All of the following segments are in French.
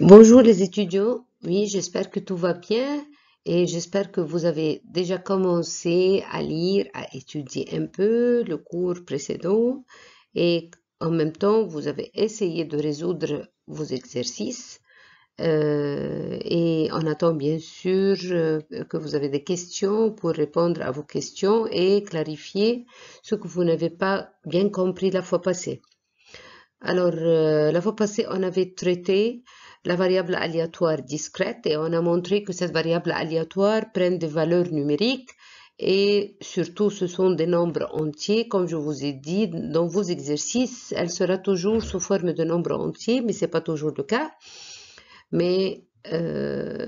bonjour les étudiants, oui j'espère que tout va bien et j'espère que vous avez déjà commencé à lire, à étudier un peu le cours précédent et en même temps vous avez essayé de résoudre vos exercices euh, et on attend bien sûr euh, que vous avez des questions pour répondre à vos questions et clarifier ce que vous n'avez pas bien compris la fois passée. Alors, euh, la fois passée, on avait traité la variable aléatoire discrète et on a montré que cette variable aléatoire prend des valeurs numériques et surtout ce sont des nombres entiers. Comme je vous ai dit, dans vos exercices, elle sera toujours sous forme de nombres entiers, mais ce n'est pas toujours le cas. Mais euh,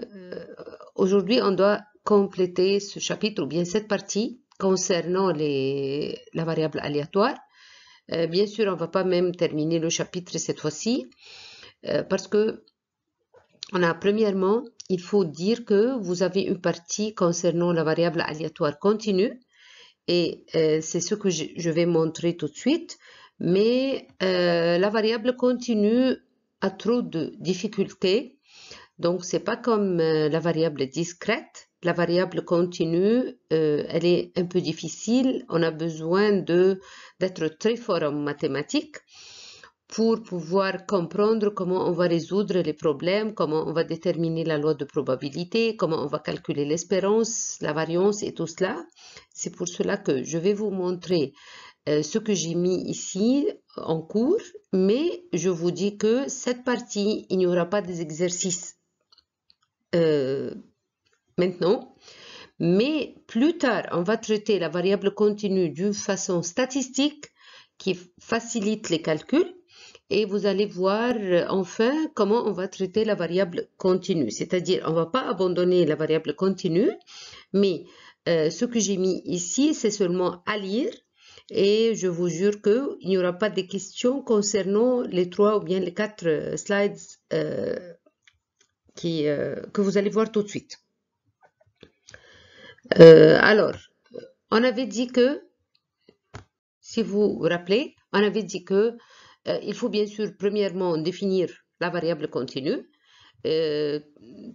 aujourd'hui, on doit compléter ce chapitre ou bien cette partie concernant les, la variable aléatoire. Euh, bien sûr, on ne va pas même terminer le chapitre cette fois-ci, euh, parce que on a premièrement, il faut dire que vous avez une partie concernant la variable aléatoire continue, et euh, c'est ce que je, je, vais montrer tout de suite, mais la variable continue a trop de difficultés, donc c'est pas comme la variable discrète, la variable continue, euh, elle est un peu difficile. On a besoin d'être très fort en mathématiques pour pouvoir comprendre comment on va résoudre les problèmes, comment on va déterminer la loi de probabilité, comment on va calculer l'espérance, la variance et tout cela. C'est pour cela que je vais vous montrer euh, ce que j'ai mis ici en cours, mais je vous dis que cette partie, il n'y aura pas des exercices euh, maintenant, mais plus tard, on va traiter la variable continue d'une façon statistique qui facilite les calculs et vous allez voir euh, enfin comment on va traiter la variable continue. C'est-à-dire, on ne va pas abandonner la variable continue, mais euh, ce que j'ai mis ici, c'est seulement à lire et je vous jure qu'il n'y aura pas de questions concernant les trois ou bien les quatre euh, slides que vous allez voir tout de suite. Euh, alors, on avait dit que, si vous vous rappelez, on avait dit que euh, il faut bien sûr premièrement définir la variable continue, euh,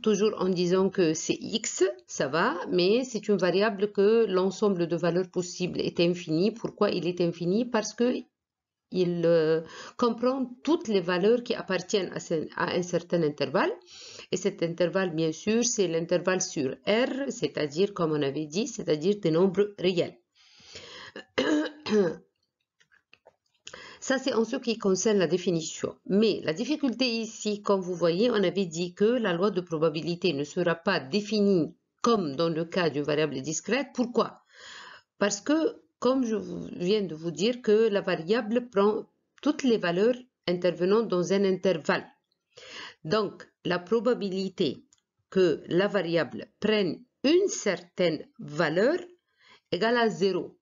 toujours en disant que c'est x, ça va, mais c'est une variable que l'ensemble de valeurs possibles est infini. Pourquoi il est infini Parce que il comprend toutes les valeurs qui appartiennent à un certain intervalle. Et cet intervalle, bien sûr, c'est l'intervalle sur R, c'est-à-dire, comme on avait dit, c'est-à-dire des nombres réels. Ça, c'est en ce qui concerne la définition. Mais la difficulté ici, comme vous voyez, on avait dit que la loi de probabilité ne sera pas définie comme dans le cas d'une variable discrète. Pourquoi Parce que, comme je viens de vous dire, que la variable prend toutes les valeurs intervenant dans un intervalle. Donc, la probabilité que la variable prenne une certaine valeur égale à 0.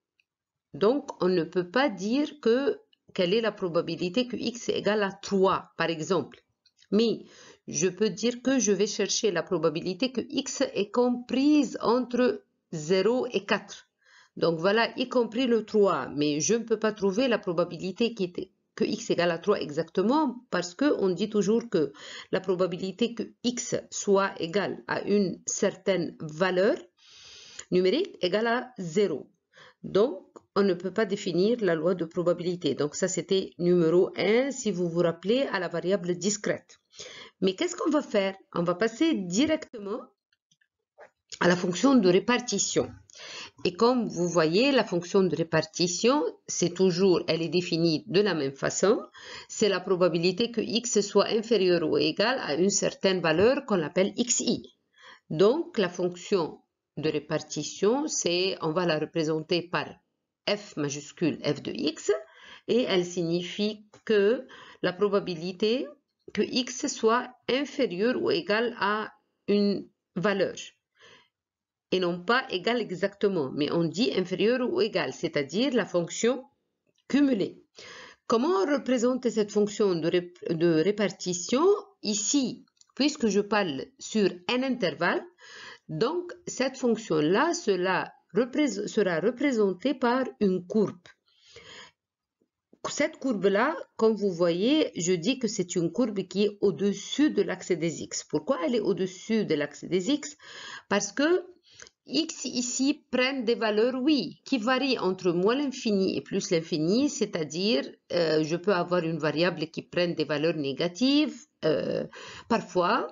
Donc, on ne peut pas dire que quelle est la probabilité que x est à 3, par exemple. Mais je peux dire que je vais chercher la probabilité que x est comprise entre 0 et 4. Donc voilà, y compris le 3, mais je ne peux pas trouver la probabilité qui, que x égale à 3 exactement parce qu'on dit toujours que la probabilité que x soit égale à une certaine valeur numérique égale à 0. Donc, on ne peut pas définir la loi de probabilité. Donc, ça, c'était numéro 1, si vous vous rappelez, à la variable discrète. Mais qu'est-ce qu'on va faire On va passer directement à la fonction de répartition. Et comme vous voyez, la fonction de répartition, c'est toujours, elle est définie de la même façon. C'est la probabilité que x soit inférieur ou égal à une certaine valeur qu'on appelle xi. Donc, la fonction de répartition, c'est, on va la représenter par f majuscule f de x, et elle signifie que la probabilité que x soit inférieur ou égal à une valeur et non pas égal exactement, mais on dit inférieur ou égal, c'est-à-dire la fonction cumulée. Comment représenter cette fonction de, répartition ici Puisque je parle sur un intervalle, donc cette fonction-là cela sera représentée par une courbe. Cette courbe-là, comme vous voyez, je dis que c'est une courbe qui est au-dessus de l'axe des x. Pourquoi elle est au-dessus de l'axe des x Parce que x ici prennent des valeurs oui, qui varient entre moins l'infini et plus l'infini, c'est-à-dire euh, je peux avoir une variable qui prenne des valeurs négatives euh, parfois,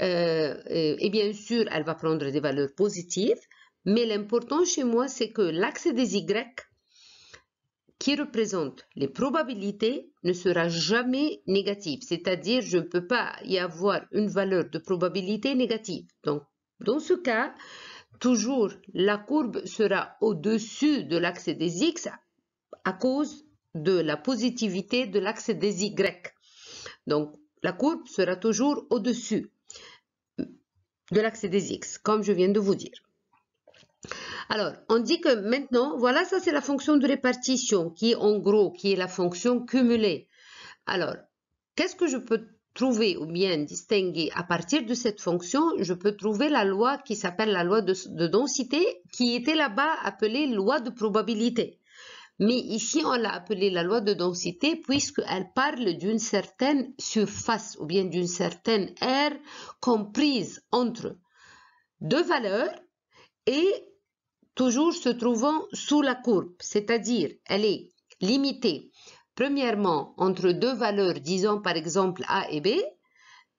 euh, et bien sûr elle va prendre des valeurs positives, mais l'important chez moi c'est que l'axe des y qui représente les probabilités ne sera jamais négatif, c'est-à-dire je ne peux pas y avoir une valeur de probabilité négative. Donc dans ce cas, toujours la courbe sera au-dessus de l'axe des X à cause de la positivité de l'axe des Y. Donc, la courbe sera toujours au-dessus de l'axe des X, comme je viens de vous dire. Alors, on dit que maintenant, voilà, ça c'est la fonction de répartition qui, en gros, qui est la fonction cumulée. Alors, qu'est-ce que je peux trouver ou bien distinguer à partir de cette fonction, je peux trouver la loi qui s'appelle la loi de, densité, qui était là-bas appelée loi de probabilité. Mais ici, on l'a appelée la loi de densité puisqu'elle parle d'une certaine surface ou bien d'une certaine R comprise entre deux valeurs et toujours se trouvant sous la courbe, c'est-à-dire elle est limitée Premièrement, entre deux valeurs, disons par exemple A et B,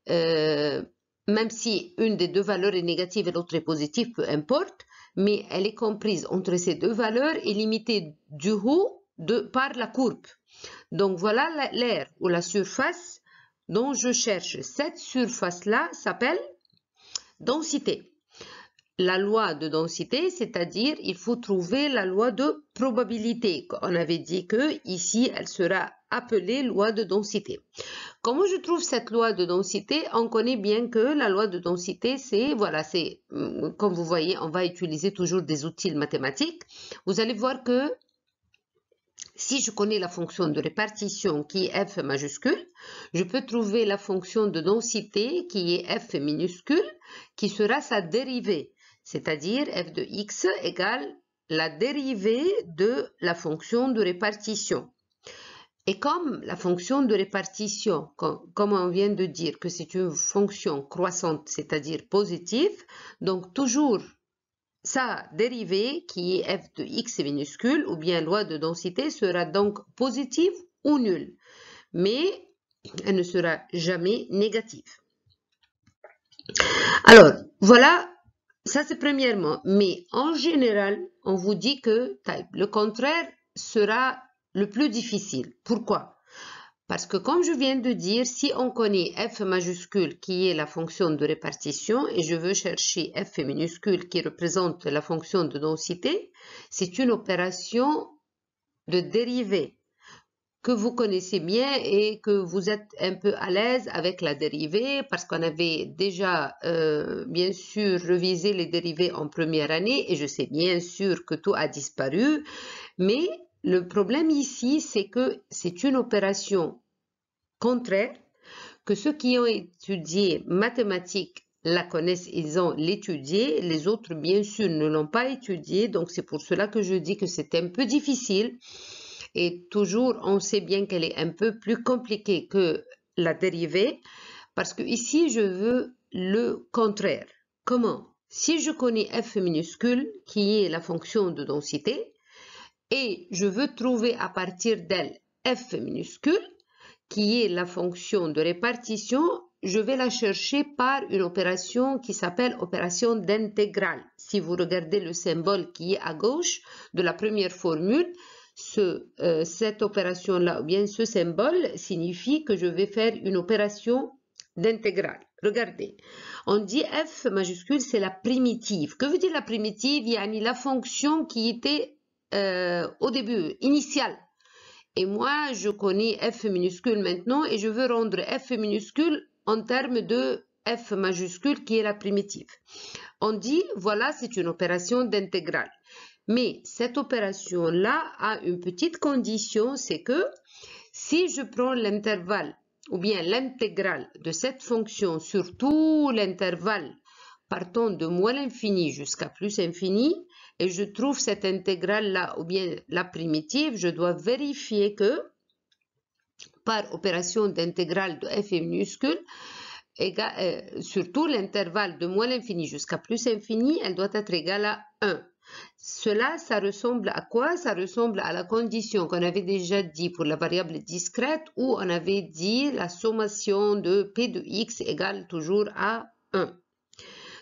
euh, même si une des deux valeurs est négative et l'autre est positive, peu importe, mais elle est comprise entre ces deux valeurs et limitée du haut de, par la courbe. Donc voilà l'air ou la surface dont je cherche. Cette surface-là s'appelle densité la loi de densité, c'est-à-dire il faut trouver la loi de probabilité. On avait dit que ici, elle sera appelée loi de densité. Comment je trouve cette loi de densité On connaît bien que la loi de densité, c'est, voilà, c'est, hum, comme vous voyez, on va utiliser toujours des outils mathématiques. Vous allez voir que si je connais la fonction de répartition qui est f majuscule, je peux trouver la fonction de densité qui est f minuscule, qui sera sa dérivée c'est-à-dire f de x égale la dérivée de la fonction de répartition. Et comme la fonction de répartition, comme on vient de dire que c'est une fonction croissante, c'est-à-dire positive, donc toujours sa dérivée, qui est f de x minuscule, ou bien loi de densité, sera donc positive ou nulle. Mais elle ne sera jamais négative. Alors, voilà ça, c'est premièrement. Mais en général, on vous dit que type. Le contraire sera le plus difficile. Pourquoi Parce que comme je viens de dire, si on connaît f majuscule qui est la fonction de répartition et je veux chercher f minuscule qui représente la fonction de densité, c'est une opération de dérivée que vous connaissez bien et que vous êtes un peu à l'aise avec la dérivée parce qu'on avait déjà euh, bien sûr révisé les dérivées en première année et je sais bien sûr que tout a disparu mais le problème ici c'est que c'est une opération contraire que ceux qui ont étudié mathématiques la connaissent, ils ont l'étudié, les autres bien sûr ne l'ont pas étudié donc c'est pour cela que je dis que c'est un peu difficile et toujours, on sait bien qu'elle est un peu plus compliquée que la dérivée parce que ici, je veux le contraire. Comment Si je connais f minuscule, qui est la fonction de densité, et je veux trouver à partir d'elle f minuscule, qui est la fonction de répartition, je vais la chercher par une opération qui s'appelle opération d'intégrale. Si vous regardez le symbole qui est à gauche de la première formule, ce, euh, cette opération-là, ou bien ce symbole, signifie que je vais faire une opération d'intégrale. Regardez, on dit f majuscule, c'est la primitive. Que veut dire la primitive Il y a la fonction qui était euh, au début, initiale. Et moi, je connais f minuscule maintenant et je veux rendre f minuscule en termes de f majuscule qui est la primitive. On dit, voilà, c'est une opération d'intégrale. Mais cette opération-là a une petite condition, c'est que si je prends l'intervalle ou bien l'intégrale de cette fonction sur tout l'intervalle partant de moins l'infini jusqu'à plus l'infini, et je trouve cette intégrale-là, ou bien la primitive, je dois vérifier que, par opération d'intégrale de f minuscule, euh, sur tout l'intervalle de moins l'infini jusqu'à plus l'infini, elle doit être égale à 1. Cela, ça ressemble à quoi Ça ressemble à la condition qu'on avait déjà dit pour la variable discrète où on avait dit la sommation de P de X égale toujours à 1.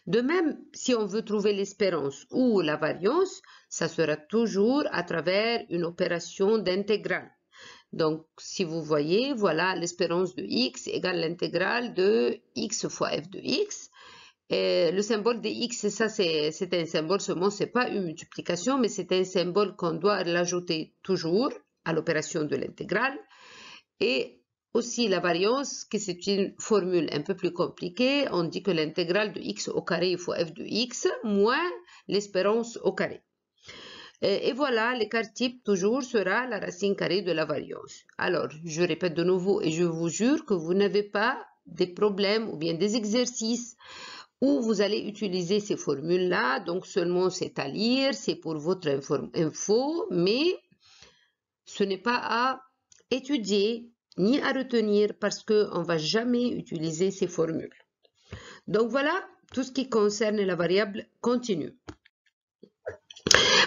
De même, si on veut trouver l'espérance ou la variance, ça sera toujours à travers une opération d'intégrale. Donc, si vous voyez, voilà l'espérance de x égale l'intégrale de x fois f de x. Eh, le symbole de x, ça c'est un symbole seulement, c'est pas une multiplication, mais c'est un symbole qu'on doit l'ajouter toujours à l'opération de l'intégrale. Et aussi la variance, qui c'est une formule un peu plus compliquée, on dit que l'intégrale de x au carré fois f de x moins l'espérance au carré. Eh, et voilà, l'écart type toujours sera la racine carrée de la variance. Alors, je répète de nouveau et je vous jure que vous n'avez pas des problèmes ou bien des exercices où vous allez utiliser ces formules-là. Donc seulement c'est à lire, c'est pour votre info, mais ce n'est pas à étudier ni à retenir parce qu'on ne va jamais utiliser ces formules. Donc voilà tout ce qui concerne la variable continue.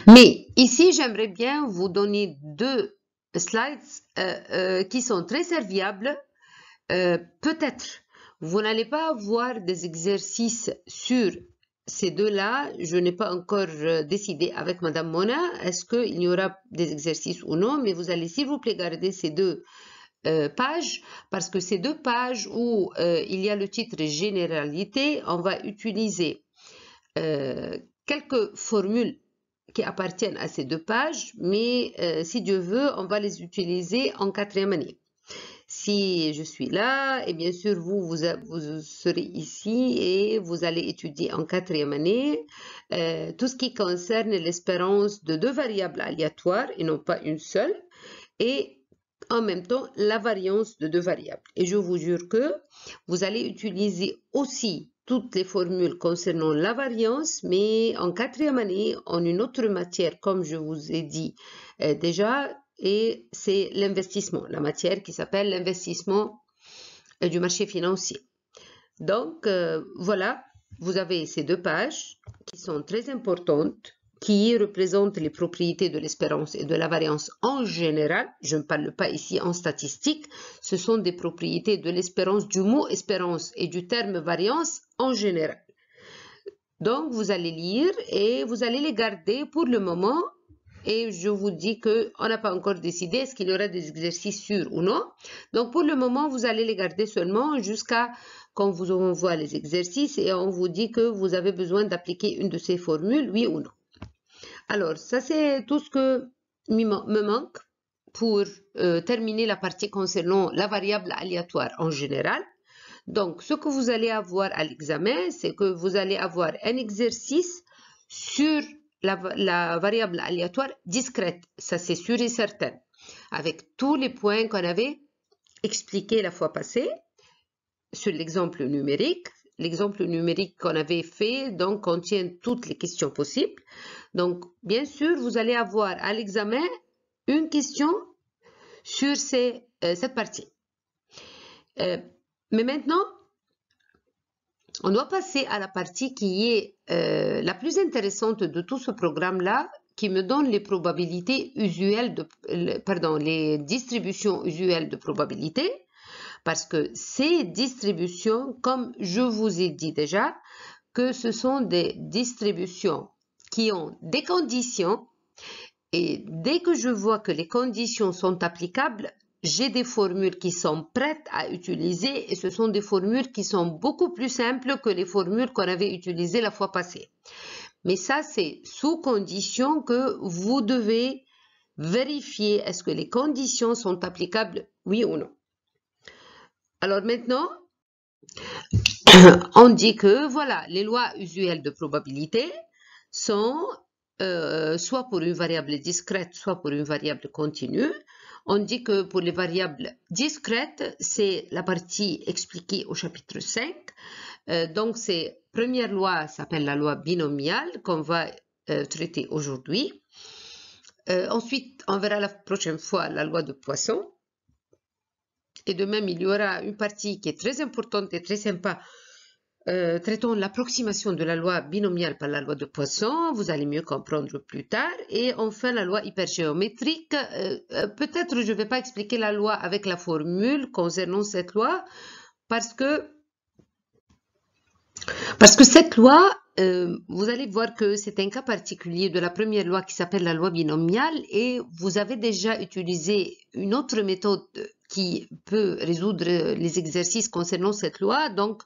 Mais ici, j'aimerais bien vous donner deux slides euh, euh, qui sont très serviables, euh, peut-être vous n'allez pas avoir des exercices sur ces deux-là. Je n'ai pas encore euh, décidé avec Madame Mona est-ce qu'il y aura des exercices ou non, mais vous allez s'il vous plaît garder ces deux euh, pages parce que ces deux pages où euh, il y a le titre généralité, on va utiliser quelques formules qui appartiennent à ces deux pages, mais si Dieu veut, on va les utiliser en quatrième année. Si je suis là, et bien sûr, vous, vous, serez ici et vous allez étudier en quatrième année euh, tout ce qui concerne l'espérance de deux variables aléatoires et non pas une seule. Et en même temps la variance de deux variables. Et je vous jure que vous allez utiliser aussi toutes les formules concernant la variance, mais en quatrième année, en une autre matière, comme je vous ai dit euh, déjà, et c'est l'investissement, la matière qui s'appelle l'investissement euh, du marché financier. Donc euh, voilà, vous avez ces deux pages qui sont très importantes, qui représentent les propriétés de l'espérance et de la variance en général. Je ne parle pas ici en statistique, ce sont des propriétés de l'espérance, du mot espérance et du terme variance en général. Donc vous allez lire et vous allez les garder pour le moment et je vous dis qu'on n'a pas encore décidé est-ce qu'il y aura des exercices sûrs ou non. Donc pour le moment, vous allez les garder seulement jusqu'à quand vous envoie les exercices et on vous dit que vous avez besoin d'appliquer une de ces formules, oui ou non. Alors ça c'est tout ce que me manque pour euh, terminer la partie concernant la variable aléatoire en général. Donc ce que vous allez avoir à l'examen, c'est que vous allez avoir un exercice sur la, variable aléatoire discrète, ça c'est sûr et certain, avec tous les points qu'on avait expliqués la fois passée sur l'exemple numérique. L'exemple numérique qu'on avait fait donc contient toutes les questions possibles. Donc bien sûr, vous allez avoir à l'examen une question sur ces, euh, cette partie. Euh, mais maintenant, on doit passer à la partie qui est euh, la plus intéressante de tout ce programme-là, qui me donne les probabilités usuelles de, pardon, les distributions usuelles de probabilité, parce que ces distributions, comme je vous ai dit déjà, que ce sont des distributions qui ont des conditions, et dès que je vois que les conditions sont applicables, j'ai des formules qui sont prêtes à utiliser et ce sont des formules qui sont beaucoup plus simples que les formules qu'on avait utilisées la fois passée. Mais ça, c'est sous condition que vous devez vérifier est-ce que les conditions sont applicables, oui ou non. Alors maintenant, on dit que voilà, les lois usuelles de probabilité sont euh, soit pour une variable discrète, soit pour une variable continue, on dit que pour les variables discrètes, c'est la partie expliquée au chapitre 5. Euh, donc, c'est première loi s'appelle la loi binomiale qu'on va euh, traiter aujourd'hui. Euh, ensuite, on verra la prochaine fois la loi de Poisson. Et de même, il y aura une partie qui est très importante et très sympa euh, traitons l'approximation de la loi binomiale par la loi de Poisson, vous allez mieux comprendre plus tard. Et enfin, la loi hypergéométrique. Euh, euh, peut-être je ne vais pas expliquer la loi avec la formule concernant cette loi, parce que, parce que cette loi, vous allez voir que c'est un cas particulier de la première loi qui s'appelle la loi binomiale, et vous avez déjà utilisé une autre méthode qui peut résoudre les exercices concernant cette loi. Donc,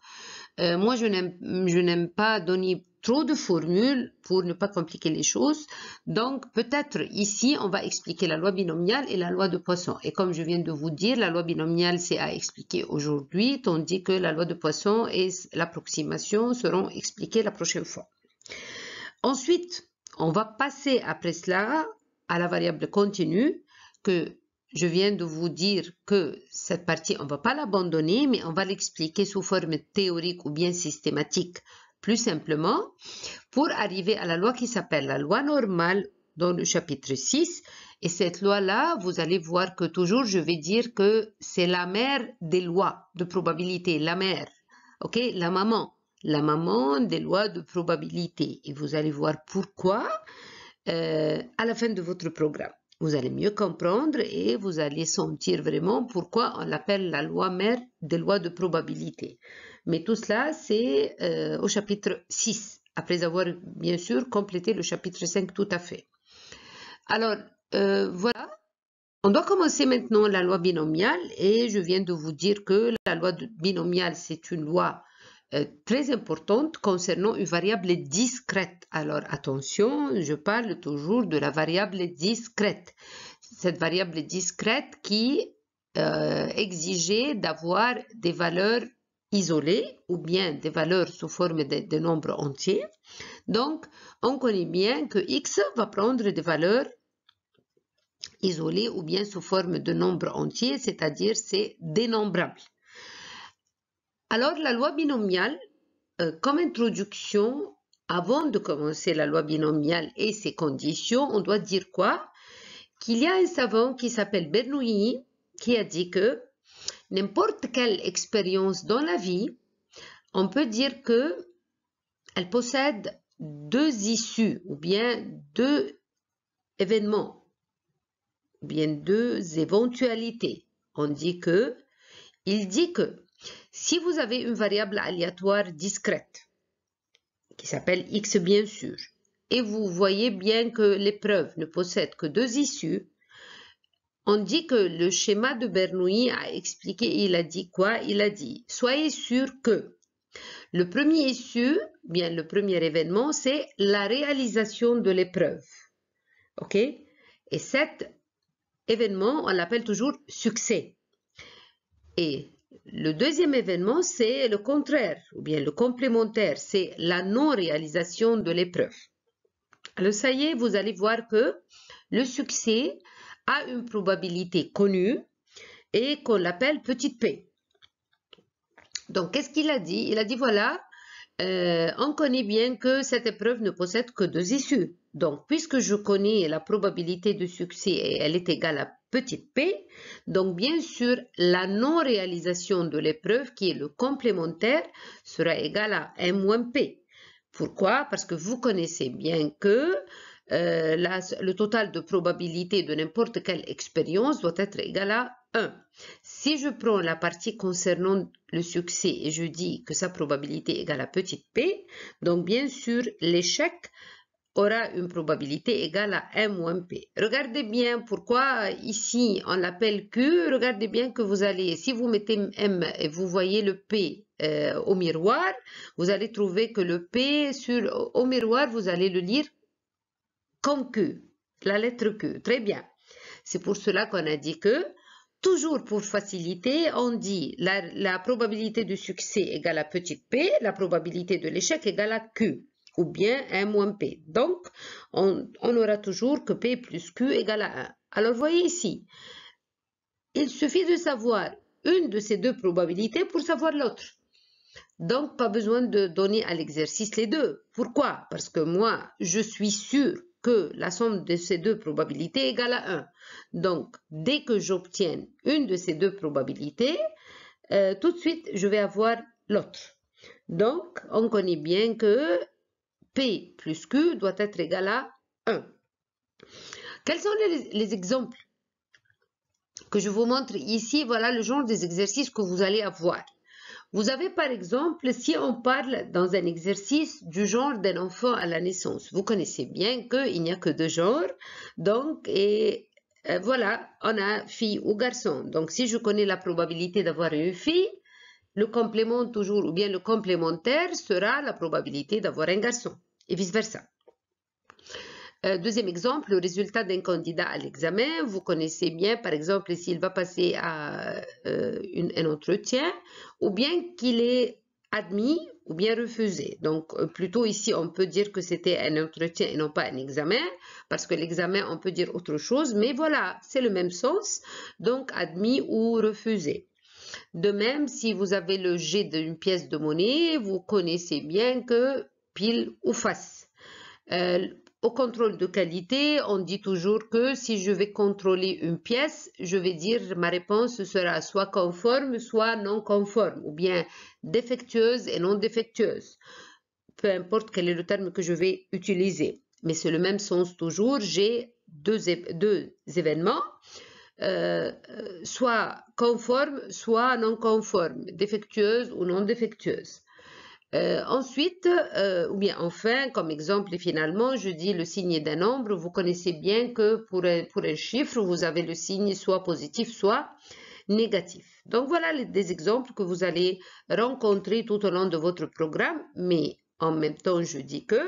euh, moi, je n'aime pas donner trop de formules pour ne pas compliquer les choses. Donc, peut-être ici, on va expliquer la loi binomiale et la loi de Poisson. Et comme je viens de vous dire, la loi binomiale, c'est à expliquer aujourd'hui, tandis que la loi de Poisson et l'approximation seront expliquées la prochaine fois. Ensuite, on va passer après cela à la variable continue que je viens de vous dire que cette partie, on ne va pas l'abandonner, mais on va l'expliquer sous forme théorique ou bien systématique, plus simplement, pour arriver à la loi qui s'appelle la loi normale dans le chapitre 6. Et cette loi-là, vous allez voir que toujours, je vais dire que c'est la mère des lois de probabilité, la mère, ok, la maman, la maman des lois de probabilité. Et vous allez voir pourquoi euh, à la fin de votre programme vous allez mieux comprendre et vous allez sentir vraiment pourquoi on l'appelle la loi mère des lois de probabilité. Mais tout cela, c'est euh, au chapitre 6, après avoir bien sûr complété le chapitre 5 tout à fait. Alors, euh, voilà. On doit commencer maintenant la loi binomiale et je viens de vous dire que la loi binomiale, c'est une loi euh, très importante concernant une variable discrète. Alors attention, je parle toujours de la variable discrète. Cette variable discrète qui euh, exigeait d'avoir des valeurs isolées ou bien des valeurs sous forme de, de nombres entiers. Donc, on connaît bien que x va prendre des valeurs isolées ou bien sous forme de nombres entiers, c'est-à-dire c'est dénombrable. Alors, la loi binomiale, euh, comme introduction, avant de commencer la loi binomiale et ses conditions, on doit dire quoi Qu'il y a un savant qui s'appelle Bernoulli qui a dit que n'importe quelle expérience dans la vie, on peut dire que elle possède deux issues ou bien deux événements ou bien deux éventualités. On dit que il dit que si vous avez une variable aléatoire discrète, qui s'appelle x bien sûr, et vous voyez bien que l'épreuve ne possède que deux issues, on dit que le schéma de Bernoulli a expliqué, il a dit quoi Il a dit, soyez sûr que le premier issue, bien le premier événement, c'est la réalisation de l'épreuve. OK Et cet événement, on l'appelle toujours succès. Et le deuxième événement, c'est le contraire, ou bien le complémentaire, c'est la non-réalisation de l'épreuve. Alors ça y est, vous allez voir que le succès a une probabilité connue et qu'on l'appelle petite p. Donc, qu'est-ce qu'il a dit Il a dit, voilà, euh, on connaît bien que cette épreuve ne possède que deux issues. Donc, puisque je connais la probabilité de succès elle est égale à petite p. Donc bien sûr, la non-réalisation de l'épreuve, qui est le complémentaire, sera égale à m-p. Pourquoi Parce que vous connaissez bien que euh, le total de probabilité de n'importe quelle expérience doit être égal à 1. Si je prends la partie concernant le succès et je dis que sa probabilité est égale à petite p, donc bien sûr l'échec aura une probabilité égale à M ou P. Regardez bien pourquoi ici on l'appelle Q. Regardez bien que vous allez, si vous mettez M et vous voyez le P euh, au miroir, vous allez trouver que le P sur, au miroir, vous allez le lire comme Q, la lettre Q. Très bien. C'est pour cela qu'on a dit que Toujours pour faciliter, on dit la, probabilité de succès égale à petite p, la probabilité de l'échec égale à q ou bien M moins P. Donc, on, aura toujours que P plus Q égale à 1. Alors, voyez ici, il suffit de savoir une de ces deux probabilités pour savoir l'autre. Donc, pas besoin de donner à l'exercice les deux. Pourquoi Parce que moi, je suis sûr que la somme de ces deux probabilités égale à 1. Donc, dès que j'obtienne une de ces deux probabilités, euh, tout de suite, je vais avoir l'autre. Donc, on connaît bien que P plus Q doit être égal à 1. Quels sont les, exemples que je vous montre ici Voilà le genre des exercices que vous allez avoir. Vous avez par exemple, si on parle dans un exercice du genre d'un enfant à la naissance, vous connaissez bien qu'il n'y a que deux genres, donc et euh, voilà, on a fille ou garçon. Donc si je connais la probabilité d'avoir une fille, le complément toujours ou bien le complémentaire sera la probabilité d'avoir un garçon et vice-versa. Euh, deuxième exemple, le résultat d'un candidat à l'examen. Vous connaissez bien, par exemple, s'il va passer à euh, un entretien ou bien qu'il est admis ou bien refusé. Donc, euh, plutôt ici, on peut dire que c'était un entretien et non pas un examen, parce que l'examen, on peut dire autre chose, mais voilà, c'est le même sens, donc admis ou refusé. De même, si vous avez le jet d'une pièce de monnaie, vous connaissez bien que pile ou face. Euh, au contrôle de qualité, on dit toujours que si je vais contrôler une pièce, je vais dire ma réponse sera soit conforme, soit non conforme, ou bien défectueuse et non défectueuse. Peu importe quel est le terme que je vais utiliser. Mais c'est le même sens toujours, j'ai deux, événements, euh, soit conforme, soit non conforme, défectueuse ou non défectueuse. Euh, ensuite, euh, ou bien enfin, comme exemple, finalement, je dis le signe d'un nombre. Vous connaissez bien que pour un, chiffre, vous avez le signe soit positif, soit négatif. Donc voilà des exemples que vous allez rencontrer tout au long de votre programme, mais en même temps, je dis que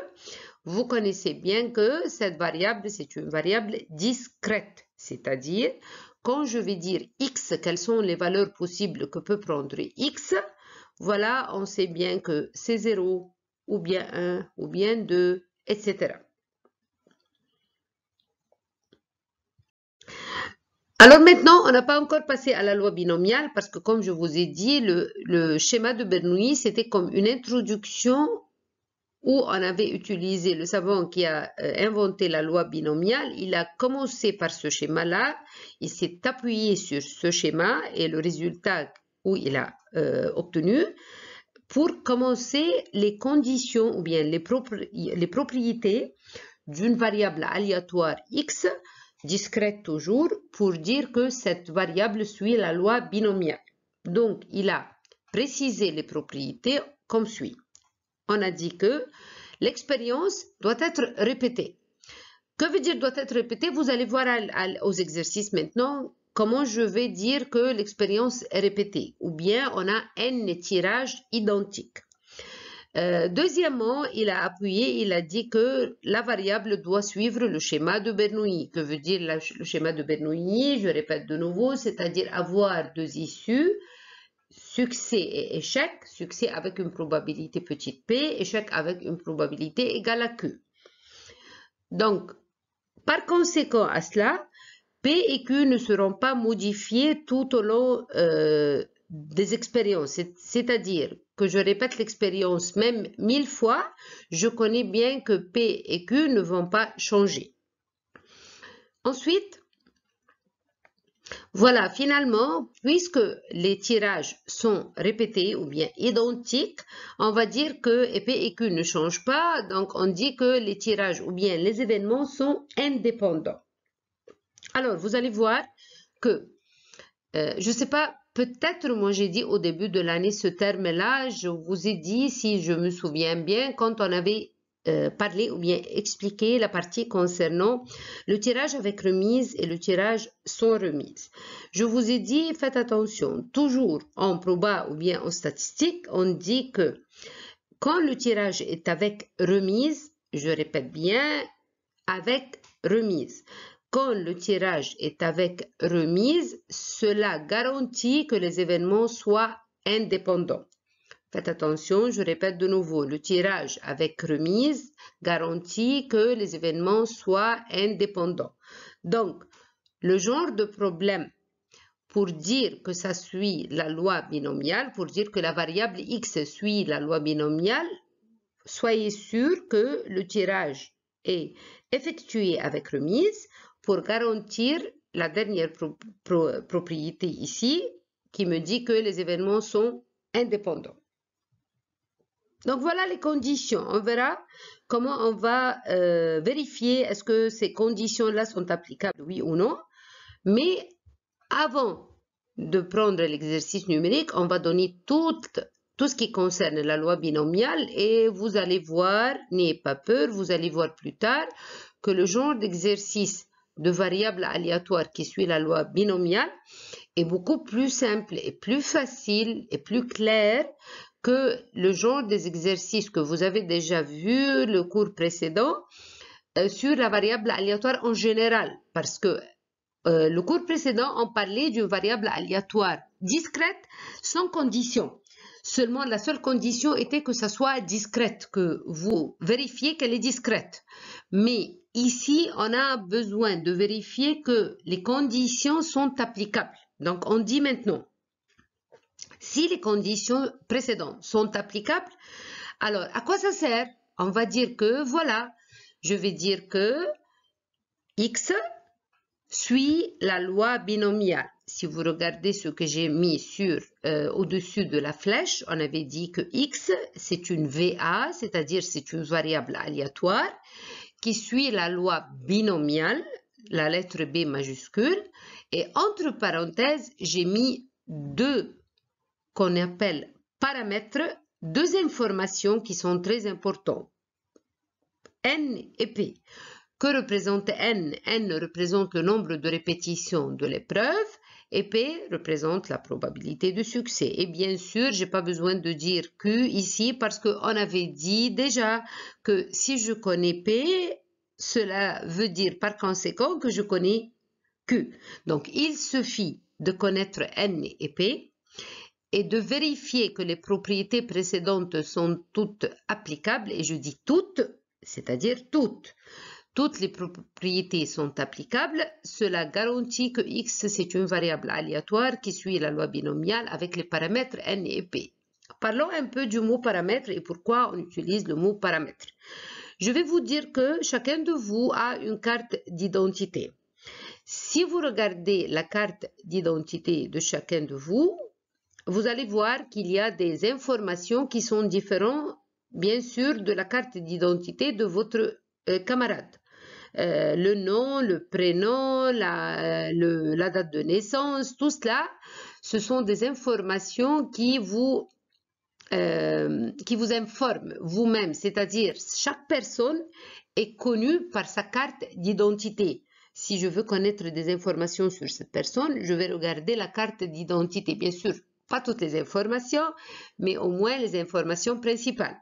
vous connaissez bien que cette variable, c'est une variable discrète, c'est-à-dire quand je vais dire x, quelles sont les valeurs possibles que peut prendre x, voilà, on sait bien que c'est 0, ou bien 1, ou bien 2, etc. Alors maintenant, on n'a pas encore passé à la loi binomiale parce que comme je vous ai dit, le, schéma de Bernoulli, c'était comme une introduction où on avait utilisé le savant qui a euh, inventé la loi binomiale, il a commencé par ce schéma-là, il s'est appuyé sur ce schéma et le résultat où il a euh, obtenu pour commencer les conditions ou bien les, les propriétés d'une variable aléatoire x discrète toujours pour dire que cette variable suit la loi binomiale. Donc, il a précisé les propriétés comme suit. On a dit que l'expérience doit être répétée. Que veut dire doit être répétée Vous allez voir aux exercices maintenant Comment je vais dire que l'expérience est répétée Ou bien on a n tirages identique euh, deuxièmement, il a appuyé, il a dit que la variable doit suivre le schéma de Bernoulli. Que veut dire le schéma de Bernoulli Je répète de nouveau, c'est-à-dire avoir deux issues, succès et échec, succès avec une probabilité petite p, échec avec une probabilité égale à q. Donc, par conséquent à cela, P et Q ne seront pas modifiés tout au long euh, des expériences. C'est-à-dire que je répète l'expérience même mille fois, je connais bien que P et Q ne vont pas changer. Ensuite, voilà, finalement, puisque les tirages sont répétés ou bien identiques, on va dire que P et Q ne changent pas, donc on dit que les tirages ou bien les événements sont indépendants. Alors, vous allez voir que, euh, je ne sais pas, peut-être moi j'ai dit au début de l'année ce terme-là, je vous ai dit, si je me souviens bien, quand on avait euh, parlé ou bien expliqué la partie concernant le tirage avec remise et le tirage sans remise. Je vous ai dit, faites attention, toujours en proba ou bien en statistique, on dit que quand le tirage est avec remise, je répète bien, avec remise. Quand le tirage est avec remise, cela garantit que les événements soient indépendants. Faites attention, je répète de nouveau, le tirage avec remise garantit que les événements soient indépendants. Donc, le genre de problème pour dire que ça suit la loi binomiale, pour dire que la variable x suit la loi binomiale, soyez sûr que le tirage est effectué avec remise, pour garantir la dernière propriété ici qui me dit que les événements sont indépendants. Donc voilà les conditions. On verra comment on va euh, vérifier est-ce que ces conditions-là sont applicables, oui ou non. Mais avant de prendre l'exercice numérique, on va donner tout, tout ce qui concerne la loi binomiale et vous allez voir, n'ayez pas peur, vous allez voir plus tard que le genre d'exercice de variable aléatoire qui suit la loi binomiale est beaucoup plus simple et plus facile et plus clair que le genre des exercices que vous avez déjà vu le cours précédent euh, sur la variable aléatoire en général parce que euh, le cours précédent, on parlait d'une variable aléatoire discrète sans condition. Seulement, la seule condition était que ça soit discrète, que vous vérifiez qu'elle est discrète. Mais Ici, on a besoin de vérifier que les conditions sont applicables. Donc, on dit maintenant, si les conditions précédentes sont applicables, alors à quoi ça sert On va dire que, voilà, je vais dire que X suit la loi binomiale. Si vous regardez ce que j'ai mis sur euh, au-dessus de la flèche, on avait dit que x, c'est une VA, c'est-à-dire c'est une variable aléatoire, qui suit la loi binomiale, la lettre B majuscule, et entre parenthèses, j'ai mis deux qu'on appelle paramètres, deux informations qui sont très importantes, N et P. Que représente N N représente le nombre de répétitions de l'épreuve et P représente la probabilité de succès. Et bien sûr, j'ai pas besoin de dire Q ici parce qu'on avait dit déjà que si je connais P, cela veut dire par conséquent que je connais Q. Donc, il suffit de connaître N et P et de vérifier que les propriétés précédentes sont toutes applicables, et je dis toutes, c'est-à-dire toutes. Toutes les propriétés sont applicables. Cela garantit que x, c'est une variable aléatoire qui suit la loi binomiale avec les paramètres n et p. Parlons un peu du mot paramètre et pourquoi on utilise le mot paramètre. Je vais vous dire que chacun de vous a une carte d'identité. Si vous regardez la carte d'identité de chacun de vous, vous allez voir qu'il y a des informations qui sont différentes, bien sûr, de la carte d'identité de votre euh, camarade. Euh, le nom, le prénom, la, date de naissance, tout cela, ce sont des informations qui vous euh, informent vous informe vous-même, c'est-à-dire chaque personne est connue par sa carte d'identité. Si je veux connaître des informations sur cette personne, je vais regarder la carte d'identité, bien sûr, pas toutes les informations, mais au moins les informations principales.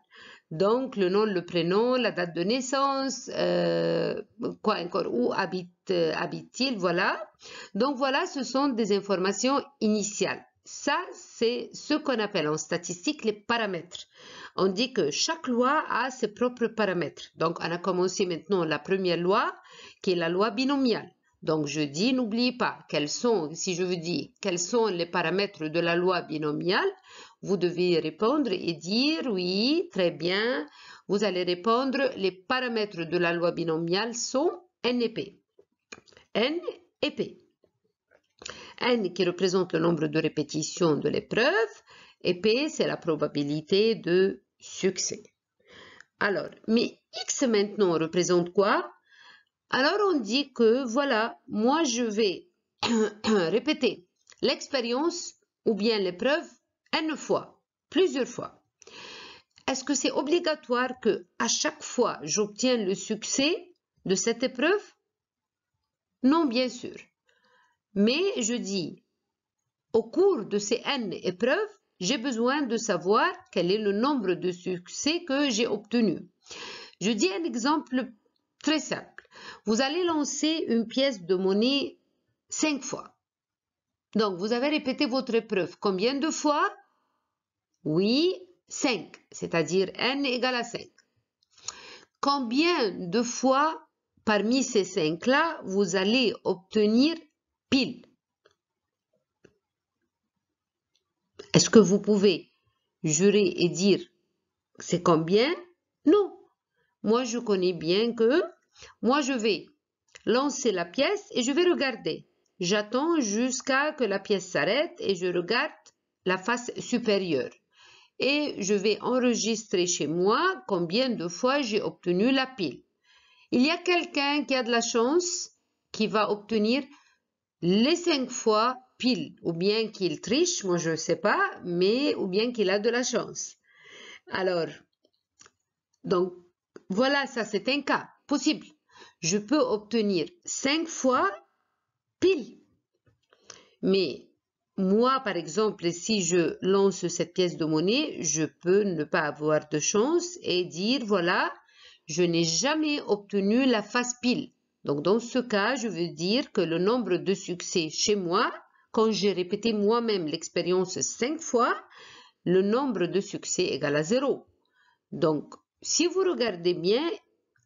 Donc, le nom, le prénom, la date de naissance, euh, quoi encore, où habite, euh, t il voilà. Donc, voilà, ce sont des informations initiales. Ça, c'est ce qu'on appelle en statistique les paramètres. On dit que chaque loi a ses propres paramètres. Donc, on a commencé maintenant la première loi, qui est la loi binomiale. Donc, je dis, n'oubliez pas, sont, si je vous dis, quels sont les paramètres de la loi binomiale, vous devez répondre et dire oui, très bien. Vous allez répondre les paramètres de la loi binomiale sont n et p. n et p. n qui représente le nombre de répétitions de l'épreuve et p c'est la probabilité de succès. Alors, mais x maintenant représente quoi Alors on dit que voilà, moi je vais répéter l'expérience ou bien l'épreuve N fois, plusieurs fois. Est-ce que c'est obligatoire que à chaque fois j'obtiens le succès de cette épreuve Non, bien sûr. Mais je dis, au cours de ces N épreuves, j'ai besoin de savoir quel est le nombre de succès que j'ai obtenu. Je dis un exemple très simple. Vous allez lancer une pièce de monnaie cinq fois. Donc, vous avez répété votre épreuve combien de fois oui, 5, c'est-à-dire n égale à 5. Combien de fois parmi ces 5-là, vous allez obtenir pile Est-ce que vous pouvez jurer et dire c'est combien Non. Moi, je connais bien que moi, je vais lancer la pièce et je vais regarder. J'attends jusqu'à que la pièce s'arrête et je regarde la face supérieure et je vais enregistrer chez moi combien de fois j'ai obtenu la pile. Il y a quelqu'un qui a de la chance qui va obtenir les cinq fois pile, ou bien qu'il triche, moi je ne sais pas, mais ou bien qu'il a de la chance. Alors, donc voilà, ça c'est un cas possible. Je peux obtenir cinq fois pile. Mais moi, par exemple, si je lance cette pièce de monnaie, je peux ne pas avoir de chance et dire, voilà, je n'ai jamais obtenu la face pile. Donc, dans ce cas, je veux dire que le nombre de succès chez moi, quand j'ai répété moi-même l'expérience cinq fois, le nombre de succès égal à zéro. Donc, si vous regardez bien,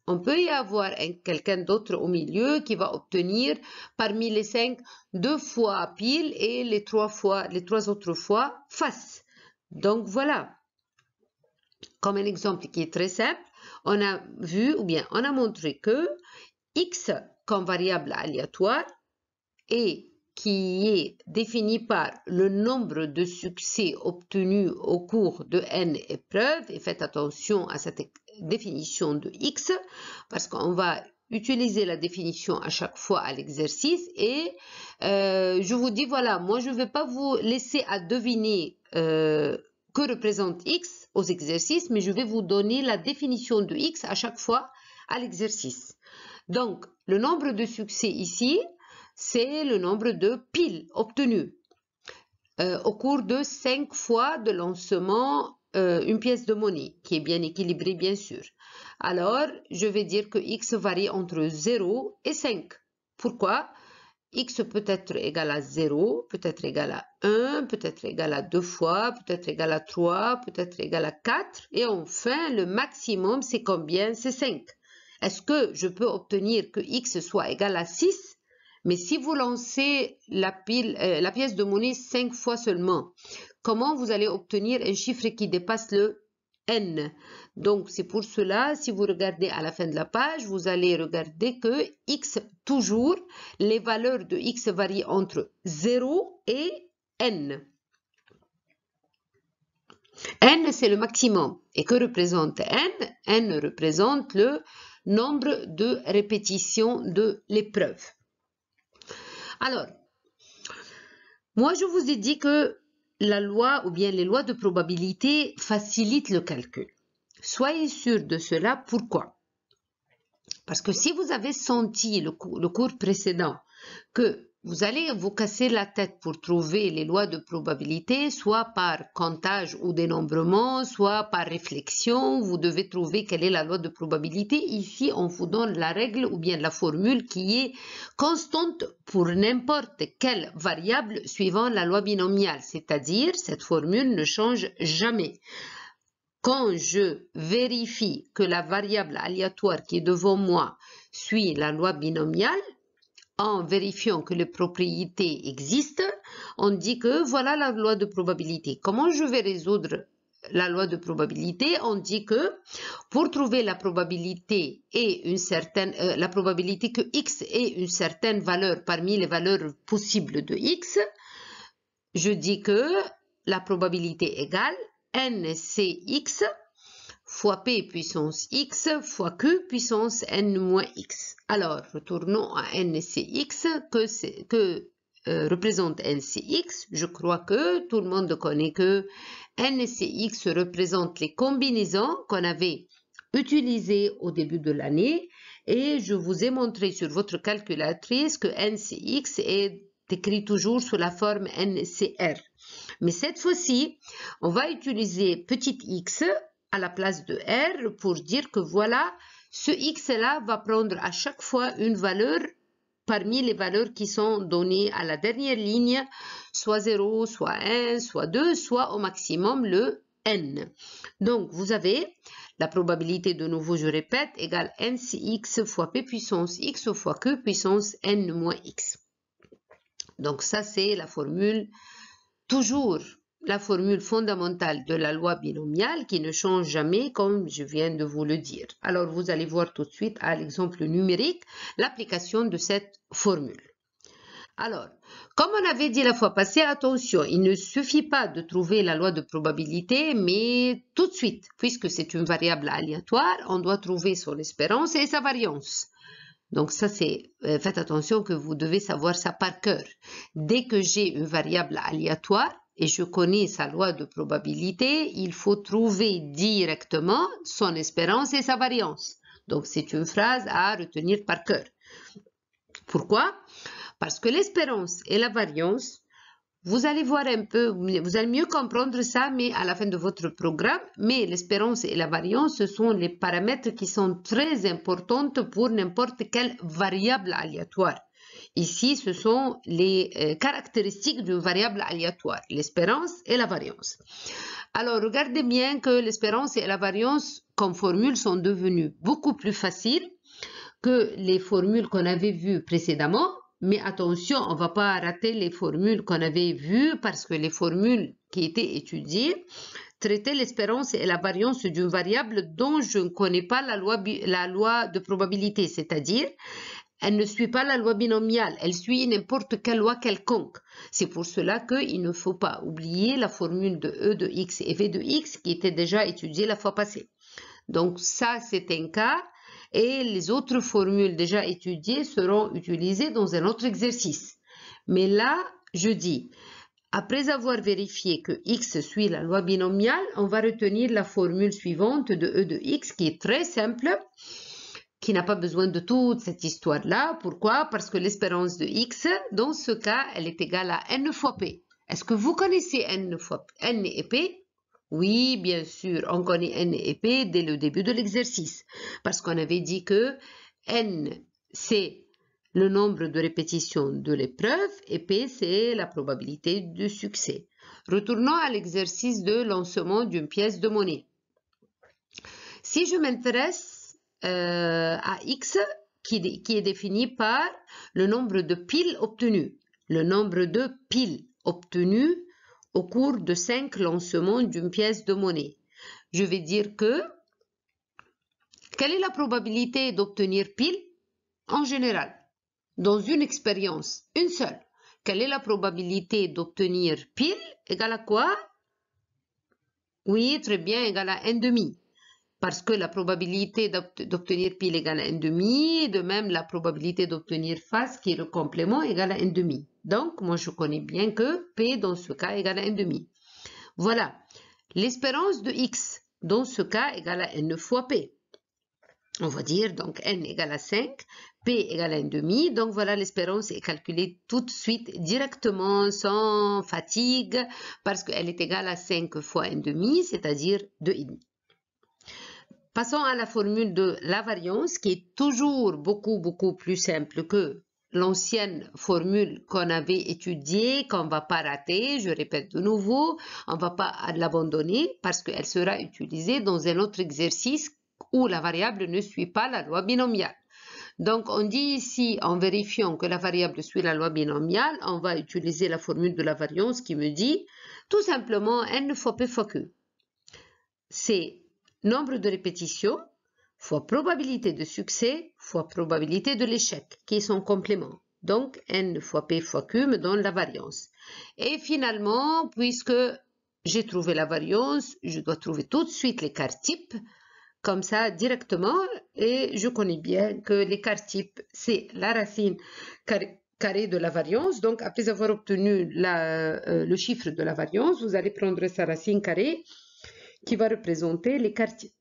on peut y avoir quelqu'un d'autre au milieu qui va obtenir parmi les cinq deux fois pile et les trois, fois, les trois autres fois face. Donc voilà, comme un exemple qui est très simple, on a vu ou bien on a montré que x comme variable aléatoire et qui est défini par le nombre de succès obtenus au cours de n épreuves, et faites attention à cette définition de x parce qu'on va utiliser la définition à chaque fois à l'exercice et euh, je vous dis voilà moi je ne vais pas vous laisser à deviner euh, que représente x aux exercices mais je vais vous donner la définition de x à chaque fois à l'exercice donc le nombre de succès ici c'est le nombre de piles obtenues euh, au cours de 5 fois de lancement euh, une pièce de monnaie qui est bien équilibrée, bien sûr. Alors, je vais dire que x varie entre 0 et 5. Pourquoi x peut être égal à 0, peut être égal à 1, peut être égal à 2 fois, peut être égal à 3, peut être égal à 4. Et enfin, le maximum, c'est combien C'est 5. Est-ce que je peux obtenir que x soit égal à 6 mais si vous lancez euh, la, pièce de monnaie cinq fois seulement, comment vous allez obtenir un chiffre qui dépasse le N Donc, c'est pour cela, si vous regardez à la fin de la page, vous allez regarder que X, toujours, les valeurs de X varient entre 0 et N. N, c'est le maximum. Et que représente N N représente le nombre de répétitions de l'épreuve. Alors, moi, je vous ai dit que la loi ou bien les lois de probabilité facilitent le calcul. Soyez sûr de cela. Pourquoi Parce que si vous avez senti le cours, le cours précédent que vous allez vous casser la tête pour trouver les lois de probabilité, soit par comptage ou dénombrement, soit par réflexion. Vous devez trouver quelle est la loi de probabilité. Ici, on vous donne la règle ou bien la formule qui est constante pour n'importe quelle variable suivant la loi binomiale. C'est-à-dire, cette formule ne change jamais quand je vérifie que la variable aléatoire qui est devant moi suit la loi binomiale, en vérifiant que les propriétés existent, on dit que voilà la loi de probabilité. Comment je vais résoudre la loi de probabilité, on dit que pour trouver la probabilité et une certaine euh, la probabilité que x ait une certaine valeur parmi les valeurs possibles de x, je dis que la probabilité égale x fois p puissance x fois q puissance n moins x. Alors, retournons à ncx que, que euh, représente ncx. Je crois que tout le monde connaît que ncx représente les combinaisons qu'on avait utilisées au début de l'année et je vous ai montré sur votre calculatrice que ncx est écrit toujours sous la forme ncr. Mais cette fois-ci, on va utiliser petit x à la place de R pour dire que voilà, ce X-là va prendre à chaque fois une valeur parmi les valeurs qui sont données à la dernière ligne, soit 0, soit 1, soit 2, soit au maximum le n. Donc, vous avez la probabilité, de nouveau, je répète, égale n x fois p puissance x fois q puissance n moins x. Donc, ça, c'est la formule toujours la formule fondamentale de la loi binomiale qui ne change jamais comme je viens de vous le dire. Alors vous allez voir tout de suite à l'exemple numérique l'application de cette formule. Alors, comme on avait dit la fois passée, attention, il ne suffit pas de trouver la loi de probabilité, mais tout de suite, puisque c'est une variable aléatoire, on doit trouver son espérance et sa variance. Donc ça, c'est euh, faites attention que vous devez savoir ça par cœur. Dès que j'ai une variable aléatoire, et je connais sa loi de probabilité, il faut trouver directement son espérance et sa variance. Donc c'est une phrase à retenir par cœur. Pourquoi Parce que l'espérance et la variance, vous allez voir un peu, vous allez mieux comprendre ça mais à la fin de votre programme, mais l'espérance et la variance, ce sont les paramètres qui sont très importants pour n'importe quelle variable aléatoire. Ici, ce sont les euh, caractéristiques d'une variable aléatoire, l'espérance et la variance. Alors, regardez bien que l'espérance et la variance comme formule sont devenues beaucoup plus faciles que les formules qu'on avait vues précédemment. Mais attention, on ne va pas rater les formules qu'on avait vues parce que les formules qui étaient étudiées traitaient l'espérance et la variance d'une variable dont je ne connais pas la loi, la loi de probabilité, c'est-à-dire elle ne suit pas la loi binomiale, elle suit n'importe quelle loi quelconque. C'est pour cela qu'il ne faut pas oublier la formule de E de x et V de x qui était déjà étudiée la fois passée. Donc ça, c'est un cas et les autres formules déjà étudiées seront utilisées dans un autre exercice. Mais là, je dis, après avoir vérifié que x suit la loi binomiale, on va retenir la formule suivante de E de x qui est très simple n'a pas besoin de toute cette histoire-là. Pourquoi Parce que l'espérance de x, dans ce cas, elle est égale à n fois p. Est-ce que vous connaissez n, fois, n et p Oui, bien sûr, on connaît n et p dès le début de l'exercice. Parce qu'on avait dit que n, c'est le nombre de répétitions de l'épreuve et P, c'est la probabilité de succès. Retournons à l'exercice de lancement d'une pièce de monnaie. Si je m'intéresse euh, à x qui, qui est défini par le nombre de piles obtenues. Le nombre de piles obtenues au cours de cinq lancements d'une pièce de monnaie. Je vais dire que quelle est la probabilité d'obtenir pile en général dans une expérience, une seule. Quelle est la probabilité d'obtenir pile égale à quoi Oui, très bien, égale à 1,5 parce que la probabilité d'obtenir pile égale à 1,5, de même la probabilité d'obtenir face, qui est le complément, égale à 1,5. Donc, moi, je connais bien que P, dans ce cas, égale à 1,5. Voilà. L'espérance de X, dans ce cas, égale à N fois P. On va dire, donc, N égale à 5, P égale à 1,5. Donc, voilà, l'espérance est calculée tout de suite, directement, sans fatigue, parce qu'elle est égale à 5 fois 1,5, c'est-à-dire 2,5 passons à la formule de la variance qui est toujours beaucoup, beaucoup plus simple que l'ancienne formule qu'on avait étudiée, qu'on ne va pas rater, je répète de nouveau, on ne va pas l'abandonner parce qu'elle sera utilisée dans un autre exercice où la variable ne suit pas la loi binomiale. Donc, on dit ici, en vérifiant que la variable suit la loi binomiale, on va utiliser la formule de la variance qui me dit tout simplement n fois p fois q. C'est Nombre de répétitions fois probabilité de succès fois probabilité de l'échec, qui est son complément Donc, n fois p fois q me donne la variance. Et finalement, puisque j'ai trouvé la variance, je dois trouver tout de suite l'écart type, comme ça directement, et je connais bien que l'écart type, c'est la racine carrée de la variance. Donc, après avoir obtenu euh, le chiffre de la variance, vous allez prendre sa racine carrée qui va représenter les type.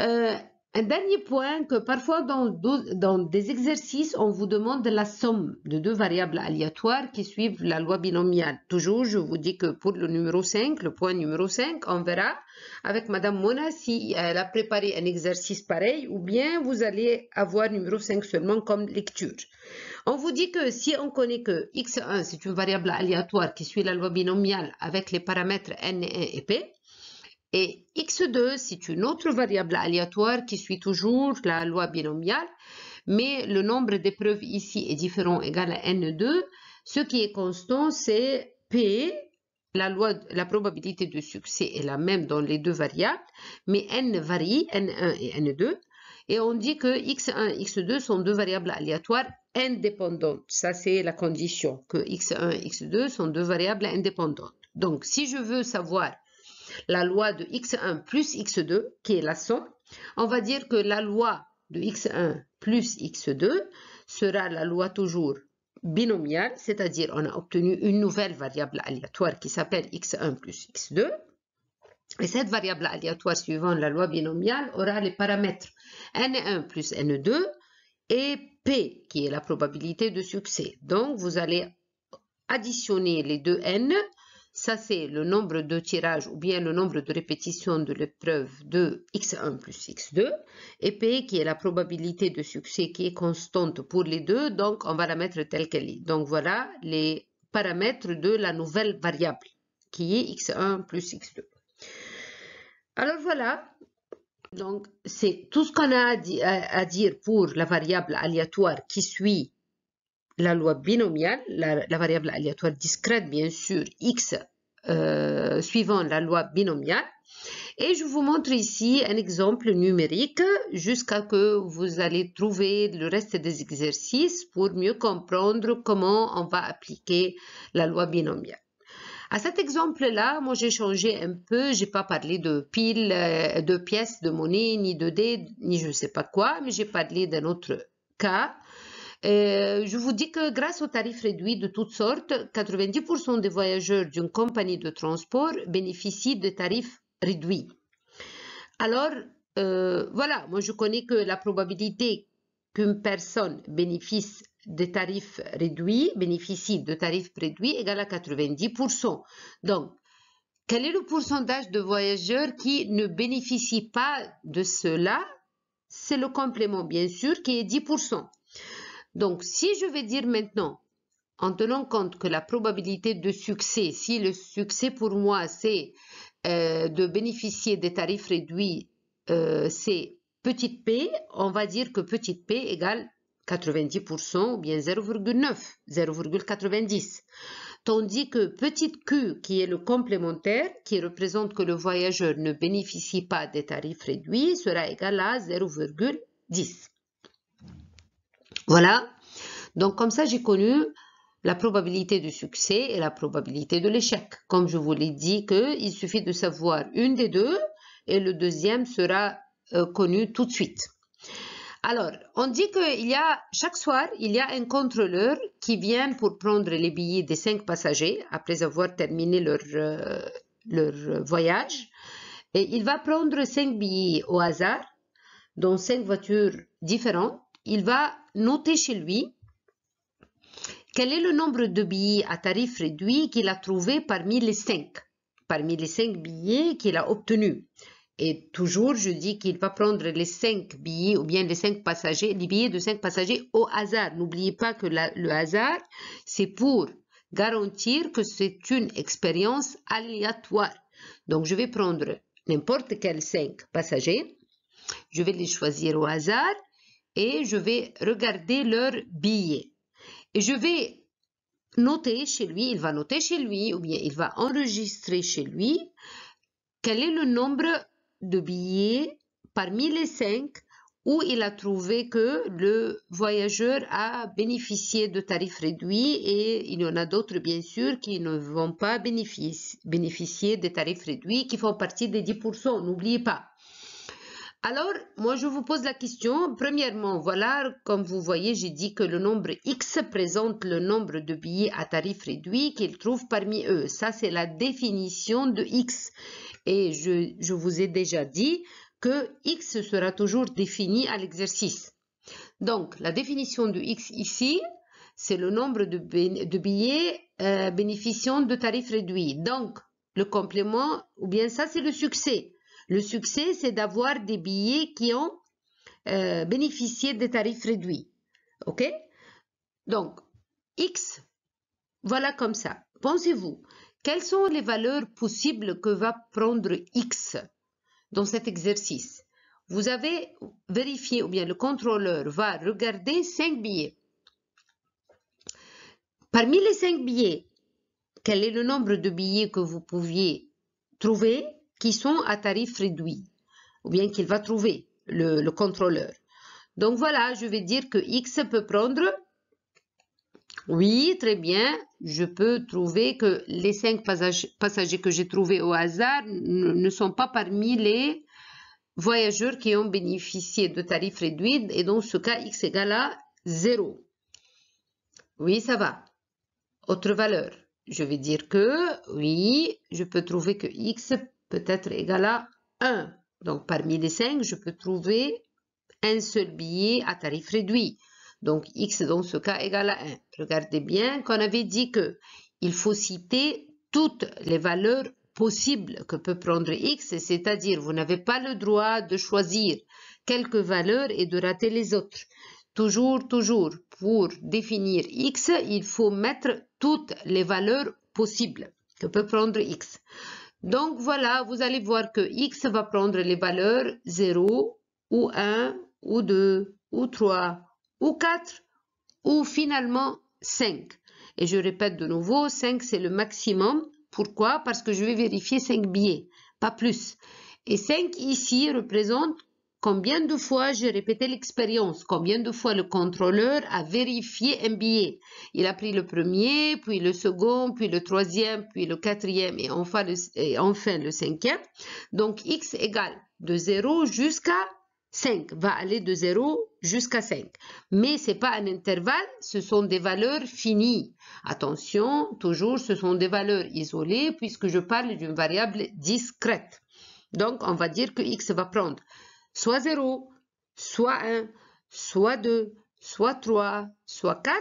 Euh, un dernier point que parfois dans, des exercices, on vous demande la somme de deux variables aléatoires qui suivent la loi binomiale. Toujours, je vous dis que pour le numéro 5, le point numéro 5, on verra avec Madame Mona si elle a préparé un exercice pareil ou bien vous allez avoir numéro 5 seulement comme lecture. On vous dit que si on connaît que x1, c'est une variable aléatoire qui suit la loi binomiale avec les paramètres n, et p, et x2, c'est une autre variable aléatoire qui suit toujours la loi binomiale, mais le nombre d'épreuves ici est différent, égal à n2. Ce qui est constant, c'est p, la, loi, la probabilité de succès est la même dans les deux variables, mais n varie, n1 et n2. Et on dit que x1 et x2 sont deux variables aléatoires indépendantes. Ça, c'est la condition, que x1 et x2 sont deux variables indépendantes. Donc, si je veux savoir la loi de x1 plus x2, qui est la somme, on va dire que la loi de x1 plus x2 sera la loi toujours binomiale, c'est-à-dire on a obtenu une nouvelle variable aléatoire qui s'appelle x1 plus x2. Et cette variable aléatoire suivant la loi binomiale aura les paramètres n1 plus n2 et p, qui est la probabilité de succès. Donc, vous allez additionner les deux n ça, c'est le nombre de tirages ou bien le nombre de répétitions de l'épreuve de x1 plus x2. Et P, qui est la probabilité de succès qui est constante pour les deux, donc on va la mettre telle qu'elle est. Donc voilà les paramètres de la nouvelle variable, qui est x1 plus x2. Alors voilà, donc c'est tout ce qu'on a à, à dire pour la variable aléatoire qui suit la loi binomiale, la, variable aléatoire discrète bien sûr, x euh, suivant la loi binomiale. Et je vous montre ici un exemple numérique jusqu'à que vous allez trouver le reste des exercices pour mieux comprendre comment on va appliquer la loi binomiale. À cet exemple-là, moi j'ai changé un peu, Je n'ai pas parlé de piles, euh, de pièces, de monnaie, ni de dés, ni je ne sais pas quoi, mais j'ai parlé d'un autre cas euh, je vous dis que grâce aux tarifs réduits de toutes sortes, 90% des voyageurs d'une compagnie de transport bénéficient de tarifs réduits. Alors, euh, voilà, moi je connais que la probabilité qu'une personne bénéficie de tarifs réduits, bénéficie de tarifs réduits égale à 90%. Donc, quel est le pourcentage de voyageurs qui ne bénéficient pas de cela C'est le complément, bien sûr, qui est 10%. Donc, si je vais dire maintenant, en tenant compte que la probabilité de succès, si le succès pour moi, c'est euh, de bénéficier des tarifs réduits, euh, c'est petite p, on va dire que petite p égale 90% ou bien 0,9, 0,90. Tandis que petite Q, qui est le complémentaire, qui représente que le voyageur ne bénéficie pas des tarifs réduits, sera égal à 0,10. Voilà. Donc comme ça, j'ai connu la probabilité de succès et la probabilité de l'échec. Comme je vous l'ai dit, que il suffit de savoir une des deux et le deuxième sera euh, connu tout de suite. Alors, on dit qu'il y a, chaque soir, il y a un contrôleur qui vient pour prendre les billets des cinq passagers après avoir terminé leur, euh, leur voyage. Et il va prendre cinq billets au hasard dans cinq voitures différentes il va noter chez lui quel est le nombre de billets à tarif réduit qu'il a trouvé parmi les cinq, parmi les cinq billets qu'il a obtenus. Et toujours, je dis qu'il va prendre les cinq billets ou bien les cinq passagers, les billets de cinq passagers au hasard. N'oubliez pas que le hasard, c'est pour garantir que c'est une expérience aléatoire. Donc, je vais prendre n'importe quel cinq passagers. Je vais les choisir au hasard et je vais regarder leurs billets. Et je vais noter chez lui, il va noter chez lui ou bien il va enregistrer chez lui quel est le nombre de billets parmi les cinq où il a trouvé que le voyageur a bénéficié de tarifs réduits et il y en a d'autres bien sûr qui ne vont pas bénéficier, bénéficier des tarifs réduits qui font partie des 10%, n'oubliez pas. Alors, moi, je vous pose la question. Premièrement, voilà, comme vous voyez, j'ai dit que le nombre X présente le nombre de billets à tarif réduit qu'ils trouvent parmi eux. Ça, c'est la définition de X. Et je, vous ai déjà dit que X sera toujours défini à l'exercice. Donc, la définition de X ici, c'est le nombre de, billets euh, bénéficiant de tarifs réduits. Donc, le complément, ou bien ça, c'est le succès. Le succès, c'est d'avoir des billets qui ont euh, bénéficié des tarifs réduits. OK Donc, X, voilà comme ça. Pensez-vous, quelles sont les valeurs possibles que va prendre X dans cet exercice Vous avez vérifié, ou bien le contrôleur va regarder 5 billets. Parmi les 5 billets, quel est le nombre de billets que vous pouviez trouver qui sont à tarif réduit, ou bien qu'il va trouver le, contrôleur. Donc voilà, je vais dire que X peut prendre. Oui, très bien. Je peux trouver que les cinq passagers, que j'ai trouvés au hasard ne sont pas parmi les voyageurs qui ont bénéficié de tarifs réduits. Et dans ce cas, X égale à 0. Oui, ça va. Autre valeur. Je vais dire que, oui, je peux trouver que X peut être égal à 1. Donc parmi les cinq je peux trouver un seul billet à tarif réduit. Donc x dans ce cas égal à 1. Regardez bien qu'on avait dit que il faut citer toutes les valeurs possibles que peut prendre x, c'est-à-dire vous n'avez pas le droit de choisir quelques valeurs et de rater les autres. Toujours, toujours, pour définir x, il faut mettre toutes les valeurs possibles que peut prendre x. Donc voilà, vous allez voir que x va prendre les valeurs 0 ou 1 ou 2 ou 3 ou 4 ou finalement 5. Et je répète de nouveau, 5 c'est le maximum. Pourquoi Parce que je vais vérifier 5 billets, pas plus. Et 5 ici représente Combien de fois j'ai répété l'expérience Combien de fois le contrôleur a vérifié un billet Il a pris le premier, puis le second, puis le troisième, puis le quatrième et enfin le, enfin le cinquième. Donc x égale de 0 jusqu'à 5, va aller de 0 jusqu'à 5. Mais ce n'est pas un intervalle, ce sont des valeurs finies. Attention, toujours ce sont des valeurs isolées puisque je parle d'une variable discrète. Donc on va dire que x va prendre soit 0, soit 1, soit 2, soit 3, soit 4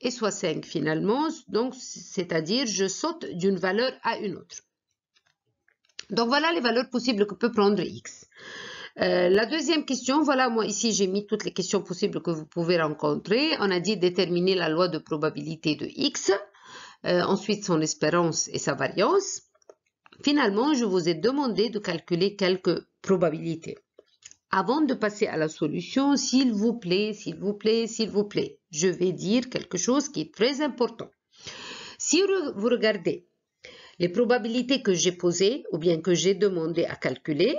et soit 5 finalement. Donc, c'est-à-dire, je saute d'une valeur à une autre. Donc, voilà les valeurs possibles que peut prendre x. Euh, la deuxième question, voilà, moi ici j'ai mis toutes les questions possibles que vous pouvez rencontrer. On a dit déterminer la loi de probabilité de x, euh, ensuite son espérance et sa variance. Finalement, je vous ai demandé de calculer quelques probabilités. Avant de passer à la solution, s'il vous plaît, s'il vous plaît, s'il vous plaît, je vais dire quelque chose qui est très important. Si vous regardez les probabilités que j'ai posées ou bien que j'ai demandé à calculer,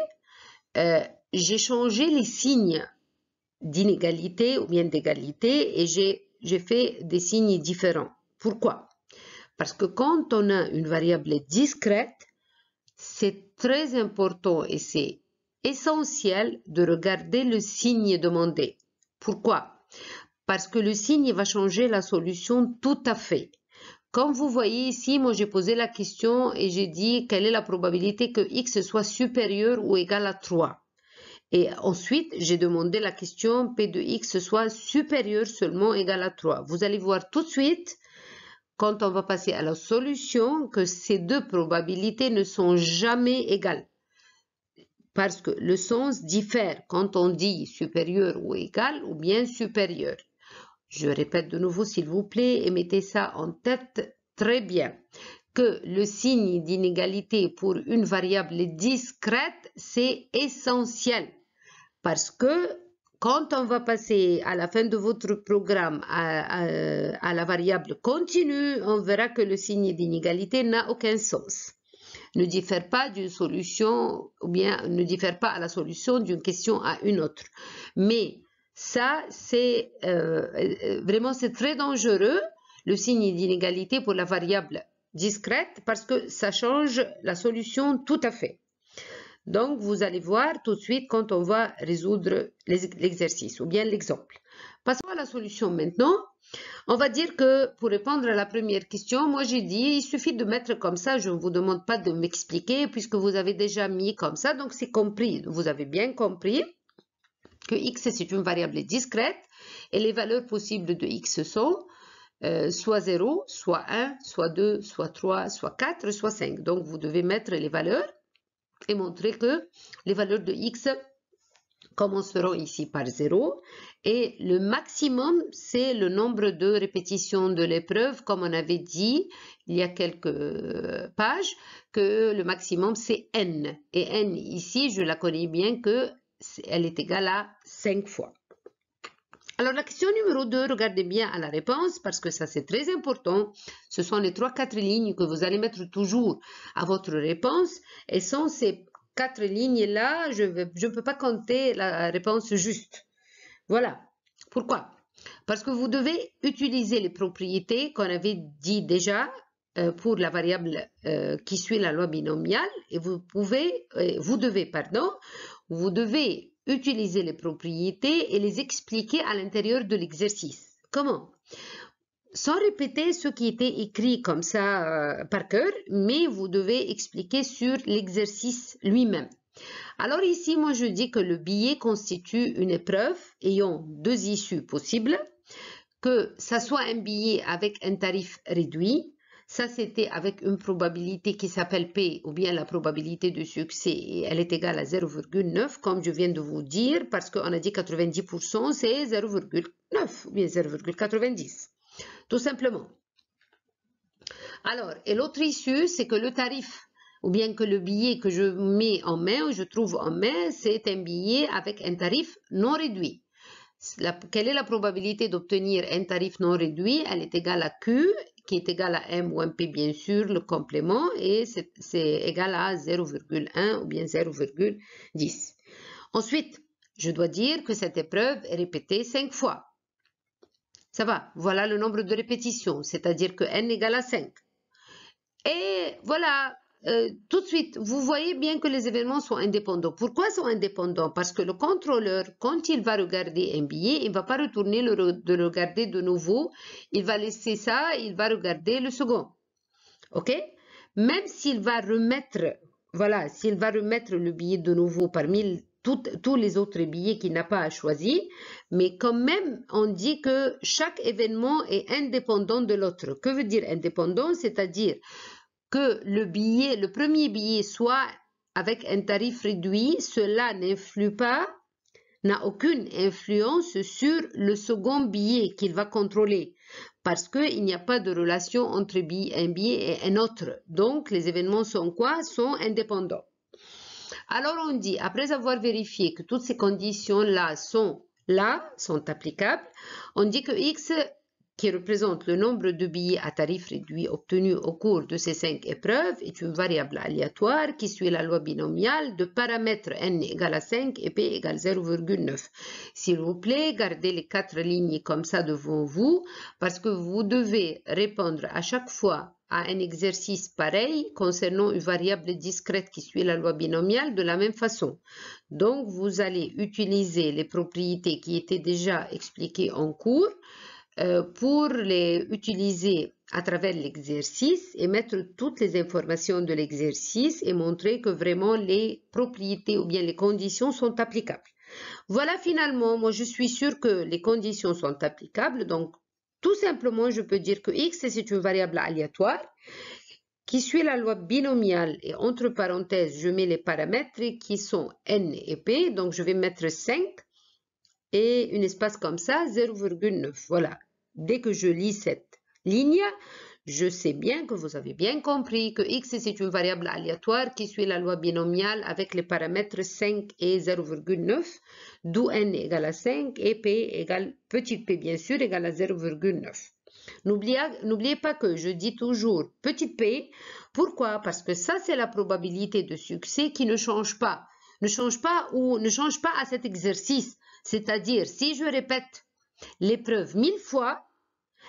euh, j'ai changé les signes d'inégalité ou bien d'égalité et j'ai fait des signes différents. Pourquoi Parce que quand on a une variable discrète, c'est très important et c'est essentiel de regarder le signe demandé. Pourquoi Parce que le signe va changer la solution tout à fait. Comme vous voyez ici, moi j'ai posé la question et j'ai dit quelle est la probabilité que x soit supérieur ou égal à 3. Et ensuite, j'ai demandé la question p de x soit supérieur seulement égal à 3. Vous allez voir tout de suite, quand on va passer à la solution, que ces deux probabilités ne sont jamais égales parce que le sens diffère quand on dit supérieur ou égal ou bien supérieur. Je répète de nouveau, s'il vous plaît, et mettez ça en tête très bien, que le signe d'inégalité pour une variable discrète, c'est essentiel parce que quand on va passer à la fin de votre programme à, la variable continue, on verra que le signe d'inégalité n'a aucun sens ne diffère pas d'une solution ou bien ne diffère pas à la solution d'une question à une autre. Mais ça, c'est euh, euh, vraiment c'est très dangereux le signe d'inégalité pour la variable discrète parce que ça change la solution tout à fait. Donc, vous allez voir tout de suite quand on va résoudre l'exercice ou bien l'exemple. Passons à la solution maintenant. On va dire que pour répondre à la première question, moi j'ai dit il suffit de mettre comme ça, je ne vous demande pas de m'expliquer puisque vous avez déjà mis comme ça, donc c'est compris, vous avez bien compris que x c'est une variable discrète et les valeurs possibles de x sont euh, soit 0, soit 1, soit 2, soit 3, soit 4, soit 5. Donc vous devez mettre les valeurs et montrer que les valeurs de x commenceront ici par 0 et le maximum c'est le nombre de répétitions de l'épreuve comme on avait dit il y a quelques euh, pages que le maximum c'est n et n ici je la connais bien que elle est égale à 5 fois alors la question numéro 2, regardez bien à la réponse parce que ça c'est très important. Ce sont les 3-4 lignes que vous allez mettre toujours à votre réponse. Et sans ces 4 lignes-là, je ne peux pas compter la réponse juste. Voilà. Pourquoi Parce que vous devez utiliser les propriétés qu'on avait dit déjà euh, pour la variable euh, qui suit la loi binomiale et vous pouvez, euh, vous devez, pardon, vous devez utiliser les propriétés et les expliquer à l'intérieur de l'exercice. Comment sans répéter ce qui était écrit comme ça euh, par cœur, mais vous devez expliquer sur l'exercice lui-même. Alors ici, moi je dis que le billet constitue une épreuve ayant deux issues possibles, que ça soit un billet avec un tarif réduit ça, c'était avec une probabilité qui s'appelle P, ou bien la probabilité de succès, elle est égale à 0,9, comme je viens de vous dire, parce qu'on a dit 90%, c'est 0,9, ou bien 0,90, tout simplement. Alors, et l'autre issue, c'est que le tarif ou bien que le billet que je mets en main ou je trouve en main, c'est un billet avec un tarif non réduit. quelle est la probabilité d'obtenir un tarif non réduit Elle est égale à Q qui est égal à m ou mp bien sûr, le complément, et c'est égal à 0,1 ou bien 0,10. Ensuite, je dois dire que cette épreuve est répétée 5 fois. Ça va, voilà le nombre de répétitions, c'est-à-dire que n égale à 5. Et voilà, euh, tout de suite, vous voyez bien que les événements sont indépendants. Pourquoi sont indépendants Parce que le contrôleur, quand il va regarder un billet, il ne va pas retourner le, de regarder de nouveau. Il va laisser ça, il va regarder le second. OK Même s'il va remettre, voilà, s'il va remettre le billet de nouveau parmi tous les autres billets qu'il n'a pas à choisir, mais quand même, on dit que chaque événement est indépendant de l'autre. Que veut dire indépendant C'est-à-dire que le billet, le premier billet soit avec un tarif réduit, cela n'influe pas, n'a aucune influence sur le second billet qu'il va contrôler parce qu'il n'y a pas de relation entre un billet et un autre. Donc, les événements sont quoi Sont indépendants. Alors, on dit, après avoir vérifié que toutes ces conditions-là sont là, sont applicables, on dit que X qui représente le nombre de billets à tarif réduit obtenus au cours de ces cinq épreuves, est une variable aléatoire qui suit la loi binomiale de paramètres n égale à 5 et p égale 0,9. S'il vous plaît, gardez les quatre lignes comme ça devant vous parce que vous devez répondre à chaque fois à un exercice pareil concernant une variable discrète qui suit la loi binomiale de la même façon. Donc, vous allez utiliser les propriétés qui étaient déjà expliquées en cours euh, pour les utiliser à travers l'exercice et mettre toutes les informations de l'exercice et montrer que vraiment les propriétés ou bien les conditions sont applicables. Voilà finalement, moi je suis sûre que les conditions sont applicables, donc tout simplement je peux dire que x c'est une variable aléatoire qui suit la loi binomiale et entre parenthèses je mets les paramètres qui sont n et p, donc je vais mettre 5 et un espace comme ça, 0,9. Voilà. Dès que je lis cette ligne, je sais bien que vous avez bien compris que x c'est une variable aléatoire qui suit la loi binomiale avec les paramètres 5 et 0,9, d'où n égale à 5 et p égale, petit p bien sûr, égale à 0,9. N'oubliez pas que je dis toujours petit p. Pourquoi Parce que ça, c'est la probabilité de succès qui ne change pas. Ne change pas ou ne change pas à cet exercice. C'est-à-dire, si je répète l'épreuve mille fois,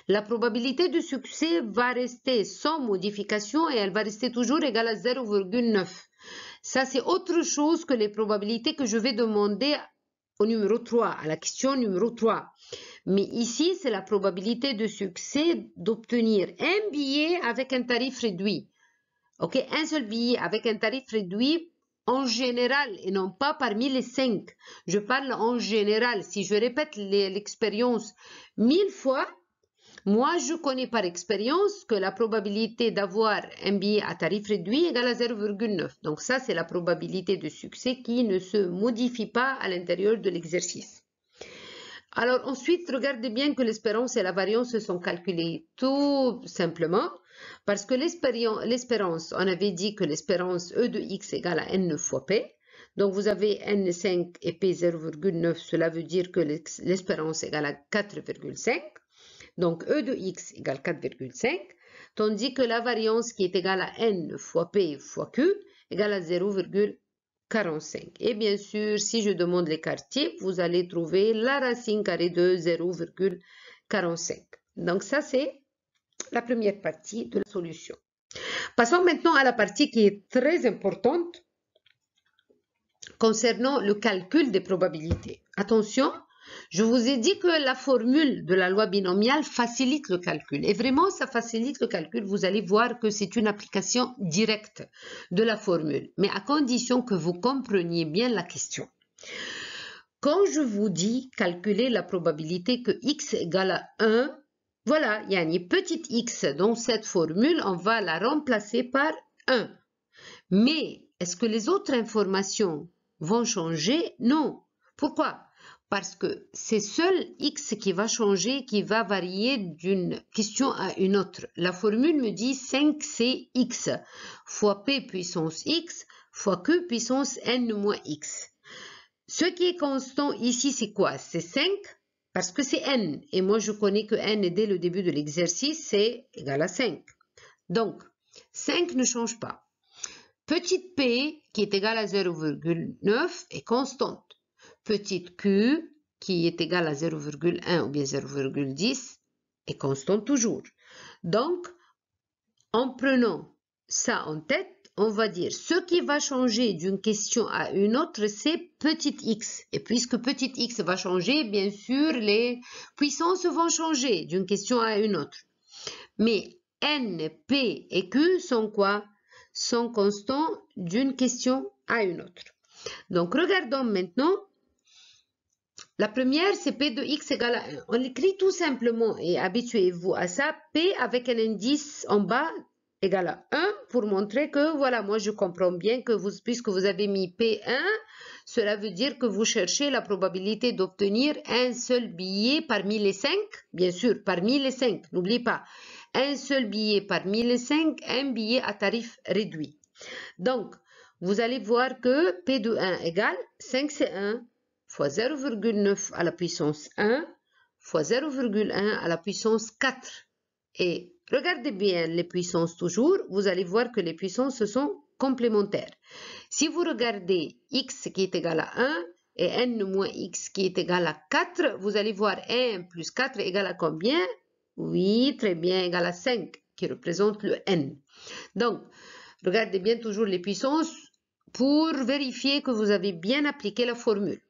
la probabilité de succès va rester sans modification et elle va rester toujours égale à 0,9. Ça, c'est autre chose que les probabilités que je vais demander au numéro 3, à la question numéro 3. Mais ici, c'est la probabilité de succès d'obtenir un billet avec un tarif réduit. OK, un seul billet avec un tarif réduit en général et non pas parmi les cinq. Je parle en général. Si je répète l'expérience mille fois, moi, je connais par expérience que la probabilité d'avoir un billet à tarif réduit est égale à 0,9. Donc ça, c'est la probabilité de succès qui ne se modifie pas à l'intérieur de l'exercice. Alors ensuite, regardez bien que l'espérance et la variance sont calculées tout simplement. Parce que l'espérance, on avait dit que l'espérance E de x égale à n fois p. Donc vous avez n5 et p 0,9, cela veut dire que l'espérance égale à 4,5. Donc E de x égale 4,5. Tandis que la variance qui est égale à n fois p fois q égale à 0,45. Et bien sûr, si je demande l'écart type, vous allez trouver la racine carrée de 0,45. Donc ça c'est la première partie de la solution. Passons maintenant à la partie qui est très importante concernant le calcul des probabilités. Attention, je vous ai dit que la formule de la loi binomiale facilite le calcul. Et vraiment, ça facilite le calcul. Vous allez voir que c'est une application directe de la formule. Mais à condition que vous compreniez bien la question. Quand je vous dis calculer la probabilité que x égale à 1, voilà, il y a une petite x dans cette formule, on va la remplacer par 1. Mais est-ce que les autres informations vont changer Non. Pourquoi Parce que c'est seul x qui va changer, qui va varier d'une question à une autre. La formule me dit 5 x fois p puissance x fois q puissance n moins x. Ce qui est constant ici, c'est quoi C'est 5 parce que c'est n, et moi je connais que n dès le début de l'exercice, c'est égal à 5. Donc, 5 ne change pas. Petite p, qui est égale à 0,9, est constante. Petite q, qui est égale à 0,1 ou bien 0,10, est constante toujours. Donc, en prenant ça en tête, on va dire, ce qui va changer d'une question à une autre, c'est petit x. Et puisque petit x va changer, bien sûr, les puissances vont changer d'une question à une autre. Mais n, p et q sont quoi Sont constants d'une question à une autre. Donc, regardons maintenant. La première, c'est p de x égale à 1. On écrit tout simplement, et habituez-vous à ça, p avec un indice en bas égal à 1 pour montrer que, voilà, moi je comprends bien que vous, puisque vous avez mis P1, cela veut dire que vous cherchez la probabilité d'obtenir un seul billet parmi les 5, bien sûr, parmi les 5, n'oubliez pas, un seul billet parmi les 5, un billet à tarif réduit. Donc, vous allez voir que P de 1 égale 5C1 fois 0,9 à la puissance 1 fois 0,1 à la puissance 4. Et Regardez bien les puissances toujours, vous allez voir que les puissances sont complémentaires. Si vous regardez x qui est égal à 1 et n moins x qui est égal à 4, vous allez voir 1 plus 4 égal à combien Oui, très bien, égal à 5, qui représente le n. Donc, regardez bien toujours les puissances pour vérifier que vous avez bien appliqué la formule.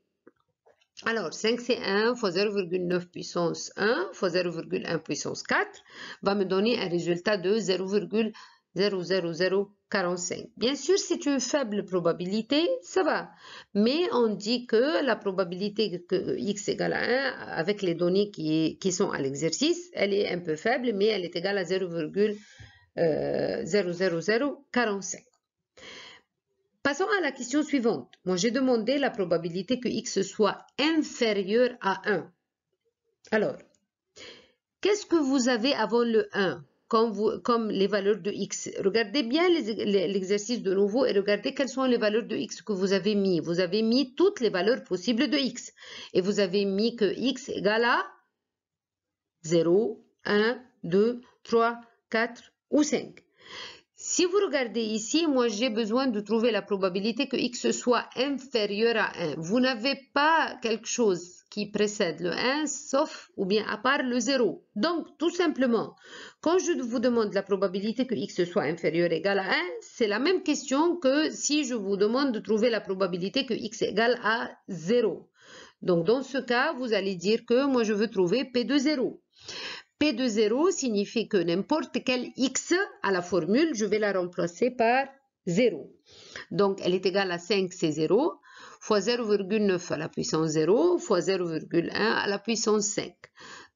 Alors, 5 c 1 fois 0,9 puissance 1 fois 0,1 puissance 4 va me donner un résultat de 0,00045. Bien sûr, c'est une faible probabilité, ça va. Mais on dit que la probabilité que x égale à 1 avec les données qui, qui sont à l'exercice, elle est un peu faible, mais elle est égale à 0,00045. Passons à la question suivante. Moi, j'ai demandé la probabilité que x soit inférieur à 1. Alors, qu'est-ce que vous avez avant le 1 comme, les valeurs de x Regardez bien l'exercice de nouveau et regardez quelles sont les valeurs de x que vous avez mis. Vous avez mis toutes les valeurs possibles de x. Et vous avez mis que x égale à 0, 1, 2, 3, 4 ou 5. Si vous regardez ici, moi j'ai besoin de trouver la probabilité que x soit inférieur à 1. Vous n'avez pas quelque chose qui précède le 1, sauf ou bien à part le 0. Donc tout simplement, quand je vous demande la probabilité que x soit inférieur ou égal à 1, c'est la même question que si je vous demande de trouver la probabilité que x égal à 0. Donc dans ce cas, vous allez dire que moi je veux trouver p de 0. P de 0 signifie que n'importe quel x à la formule, je vais la remplacer par 0. Donc, elle est égale à 5, c'est 0, fois 0,9 à la puissance 0, fois 0,1 à la puissance 5.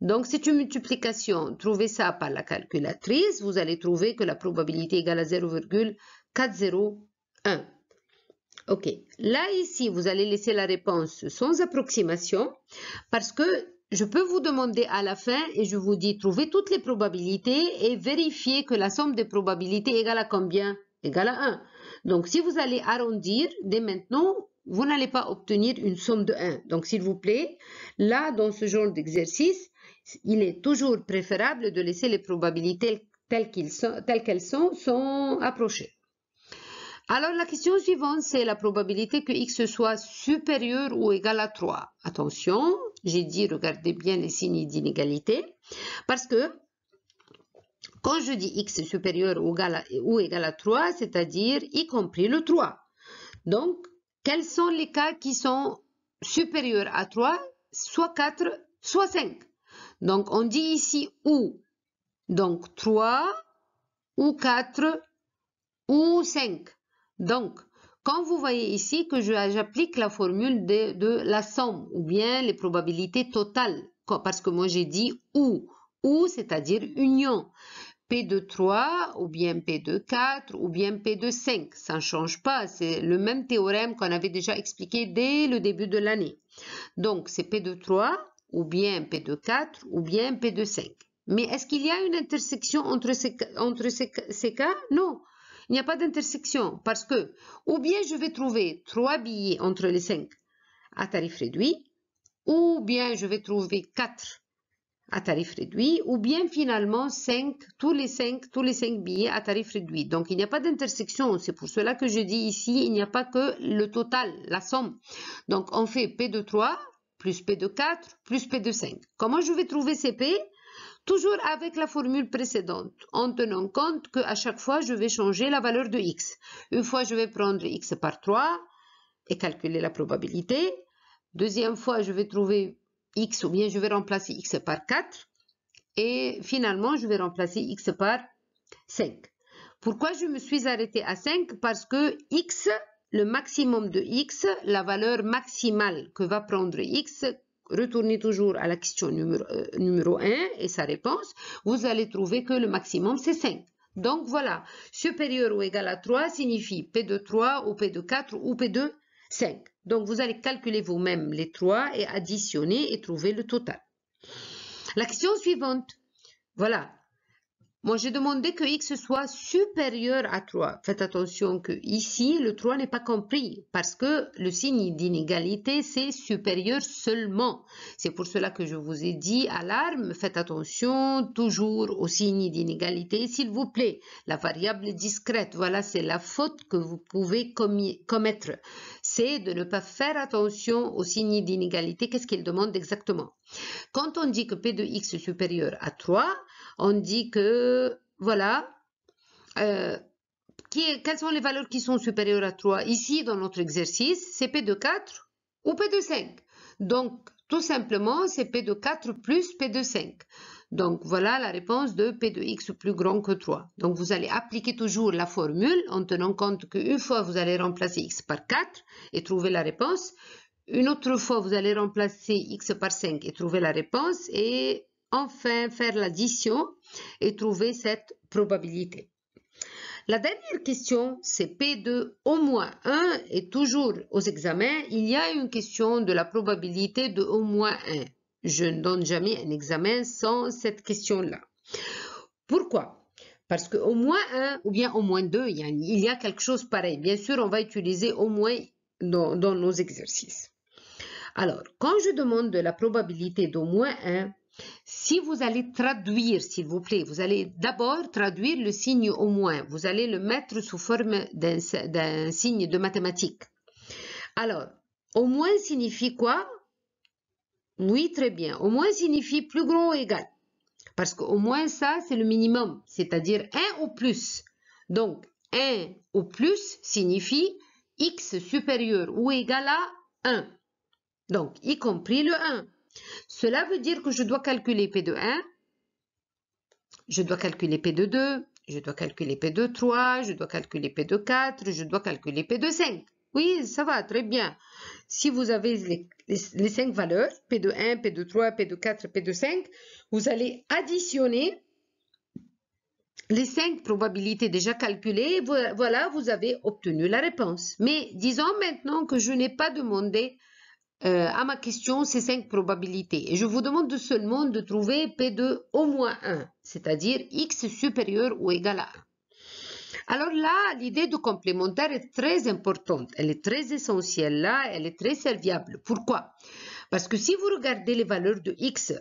Donc, c'est une multiplication. Trouvez ça par la calculatrice. Vous allez trouver que la probabilité est égale à 0,401. OK. Là, ici, vous allez laisser la réponse sans approximation parce que je peux vous demander à la fin et je vous dis trouver toutes les probabilités et vérifier que la somme des probabilités égale à combien Égale à 1. Donc si vous allez arrondir dès maintenant, vous n'allez pas obtenir une somme de 1. Donc s'il vous plaît, là dans ce genre d'exercice, il est toujours préférable de laisser les probabilités telles qu'elles sont, sont, sont approchées. Alors, la question suivante, c'est la probabilité que x soit supérieur ou égal à 3. Attention, j'ai dit, regardez bien les signes d'inégalité, parce que quand je dis x supérieur ou égal à, ou égal à 3, c'est-à-dire y compris le 3. Donc, quels sont les cas qui sont supérieurs à 3, soit 4, soit 5 Donc, on dit ici ou. Donc, 3 ou 4 ou 5. Donc, quand vous voyez ici que j'applique la formule de, la somme ou bien les probabilités totales, parce que moi j'ai dit ou, ou c'est-à-dire union. P de 3 ou bien P de 4 ou bien P de 5, ça ne change pas, c'est le même théorème qu'on avait déjà expliqué dès le début de l'année. Donc c'est P de 3 ou bien P de 4 ou bien P de 5. Mais est-ce qu'il y a une intersection entre entre ces cas Non, il n'y a pas d'intersection parce que ou bien je vais trouver trois billets entre les 5 à tarif réduit, ou bien je vais trouver 4 à tarif réduit, ou bien finalement 5, tous les 5, tous les 5 billets à tarif réduit. Donc il n'y a pas d'intersection, c'est pour cela que je dis ici, il n'y a pas que le total, la somme. Donc on fait P de 3 plus P de 4 plus P de 5. Comment je vais trouver ces P toujours avec la formule précédente, en tenant compte qu'à chaque fois, je vais changer la valeur de x. Une fois, je vais prendre x par 3 et calculer la probabilité. Deuxième fois, je vais trouver x ou bien je vais remplacer x par 4. Et finalement, je vais remplacer x par 5. Pourquoi je me suis arrêté à 5 Parce que x, le maximum de x, la valeur maximale que va prendre x retournez toujours à la question numéro, 1 euh, et sa réponse, vous allez trouver que le maximum c'est 5. Donc voilà, supérieur ou égal à 3 signifie P de 3 ou P de 4 ou P de 5. Donc vous allez calculer vous-même les 3 et additionner et trouver le total. La question suivante, voilà, moi, j'ai demandé que x soit supérieur à 3. Faites attention que ici, le 3 n'est pas compris parce que le signe d'inégalité, c'est supérieur seulement. C'est pour cela que je vous ai dit, alarme, faites attention toujours au signe d'inégalité, s'il vous plaît. La variable discrète, voilà, c'est la faute que vous pouvez commettre. C'est de ne pas faire attention au signe d'inégalité. Qu'est-ce qu'il demande exactement Quand on dit que P de x est supérieur à 3, on dit que, voilà, euh, quelles sont les valeurs qui sont supérieures à 3 Ici, dans notre exercice, c'est P de 4 ou P de 5. Donc, tout simplement, c'est P de 4 plus P de 5. Donc, voilà la réponse de P de X plus grand que 3. Donc, vous allez appliquer toujours la formule en tenant compte qu'une fois, vous allez remplacer X par 4 et trouver la réponse. Une autre fois, vous allez remplacer X par 5 et trouver la réponse. Et enfin faire l'addition et trouver cette probabilité. La dernière question, c'est P2 au moins 1 et toujours aux examens, il y a une question de la probabilité de au moins 1. Je ne donne jamais un examen sans cette question-là. Pourquoi parce que au moins 1 ou bien au moins 2, il y a quelque chose pareil. Bien sûr, on va utiliser au moins dans, dans nos exercices. Alors, quand je demande de la probabilité d'au moins 1, si vous allez traduire, s'il vous plaît, vous allez d'abord traduire le signe au moins. Vous allez le mettre sous forme d'un signe de mathématiques. Alors, au moins signifie quoi Oui, très bien. Au moins signifie plus grand ou égal. Parce qu'au moins ça, c'est le minimum, c'est-à-dire 1 ou plus. Donc, 1 ou plus signifie x supérieur ou égal à 1. Donc, y compris le 1. Cela veut dire que je dois calculer P de 1, je dois calculer P de 2, je dois calculer P de 3, je dois calculer P de 4, je dois calculer P de 5. Oui, ça va, très bien. Si vous avez les, les, 5 valeurs, P de 1, P de 3, P de 4, P de 5, vous allez additionner les 5 probabilités déjà calculées. Voilà, vous avez obtenu la réponse. Mais disons maintenant que je n'ai pas demandé euh, à ma question ces cinq probabilités. Et je vous demande seulement de trouver P 2 au moins 1, c'est-à-dire X supérieur ou égal à 1. Alors là, l'idée de complémentaire est très importante, elle est très essentielle là, elle est très serviable. Pourquoi Parce que si vous regardez les valeurs de X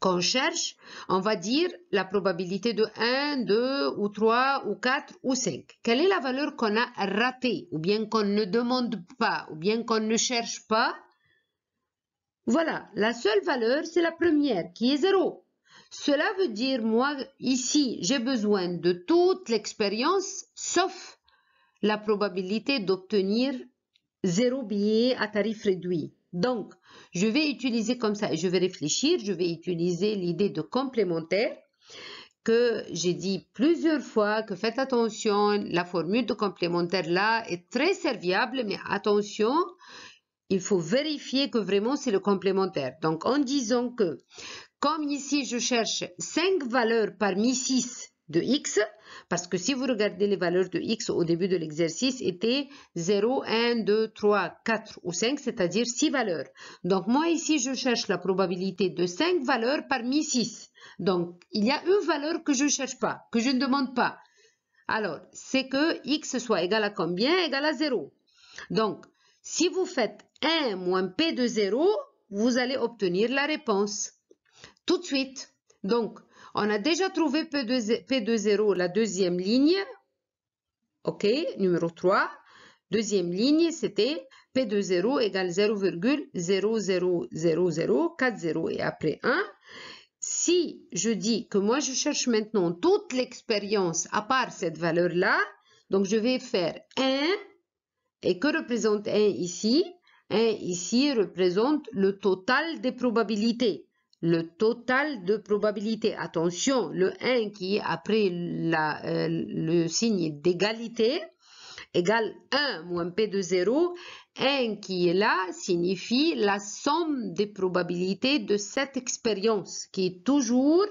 qu'on cherche, on va dire la probabilité de 1, 2 ou 3 ou 4 ou 5. Quelle est la valeur qu'on a ratée ou bien qu'on ne demande pas ou bien qu'on ne cherche pas Voilà, la seule valeur, c'est la première qui est 0. Cela veut dire, moi, ici, j'ai besoin de toute l'expérience sauf la probabilité d'obtenir 0 billet à tarif réduit. Donc, je vais utiliser comme ça, je vais réfléchir, je vais utiliser l'idée de complémentaire que j'ai dit plusieurs fois que faites attention, la formule de complémentaire là est très serviable, mais attention, il faut vérifier que vraiment c'est le complémentaire. Donc en disant que, comme ici je cherche cinq valeurs parmi 6, de x, parce que si vous regardez les valeurs de x au début de l'exercice, étaient 0, 1, 2, 3, 4 ou 5, c'est-à-dire 6 valeurs. Donc moi ici, je cherche la probabilité de 5 valeurs parmi 6. Donc il y a une valeur que je ne cherche pas, que je ne demande pas. Alors, c'est que x soit égal à combien Égal à 0. Donc, si vous faites 1 moins p de 0, vous allez obtenir la réponse. Tout de suite. Donc, on a déjà trouvé P 20 la deuxième ligne. OK, numéro 3. Deuxième ligne, c'était P de 0 égale 0,000040 et après 1. Si je dis que moi, je cherche maintenant toute l'expérience à part cette valeur-là, donc je vais faire 1. Et que représente 1 ici 1 ici représente le total des probabilités le total de probabilité. Attention, le 1 qui est après euh, le signe d'égalité égale 1 moins P de 0. 1 qui est là signifie la somme des probabilités de cette expérience qui est toujours,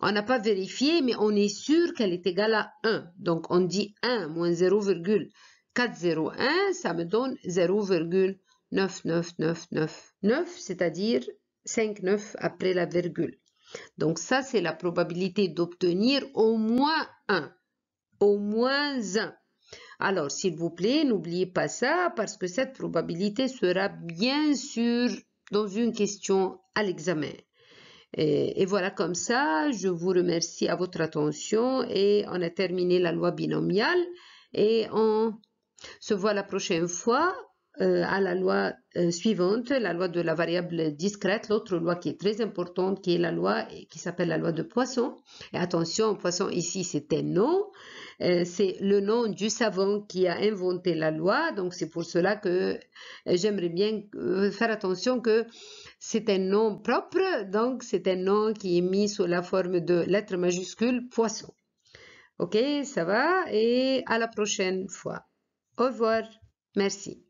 on n'a pas vérifié, mais on est sûr qu'elle est égale à 1. Donc on dit 1 moins 0,401, ça me donne 0,99999, c'est-à-dire 5 9 après la virgule. Donc ça, c'est la probabilité d'obtenir au moins 1. Au moins 1. Alors, s'il vous plaît, n'oubliez pas ça parce que cette probabilité sera bien sûr dans une question à l'examen. Et, et, voilà comme ça, je vous remercie à votre attention et on a terminé la loi binomiale et on se voit la prochaine fois euh, à la loi euh, suivante, la loi de la variable discrète, l'autre loi qui est très importante, qui est la loi qui s'appelle la loi de Poisson. Et attention, Poisson ici, c'est un nom. Euh, c'est le nom du savant qui a inventé la loi. Donc c'est pour cela que j'aimerais bien faire attention que c'est un nom propre. Donc c'est un nom qui est mis sous la forme de lettre majuscule Poisson. Ok, ça va et à la prochaine fois. Au revoir. Merci.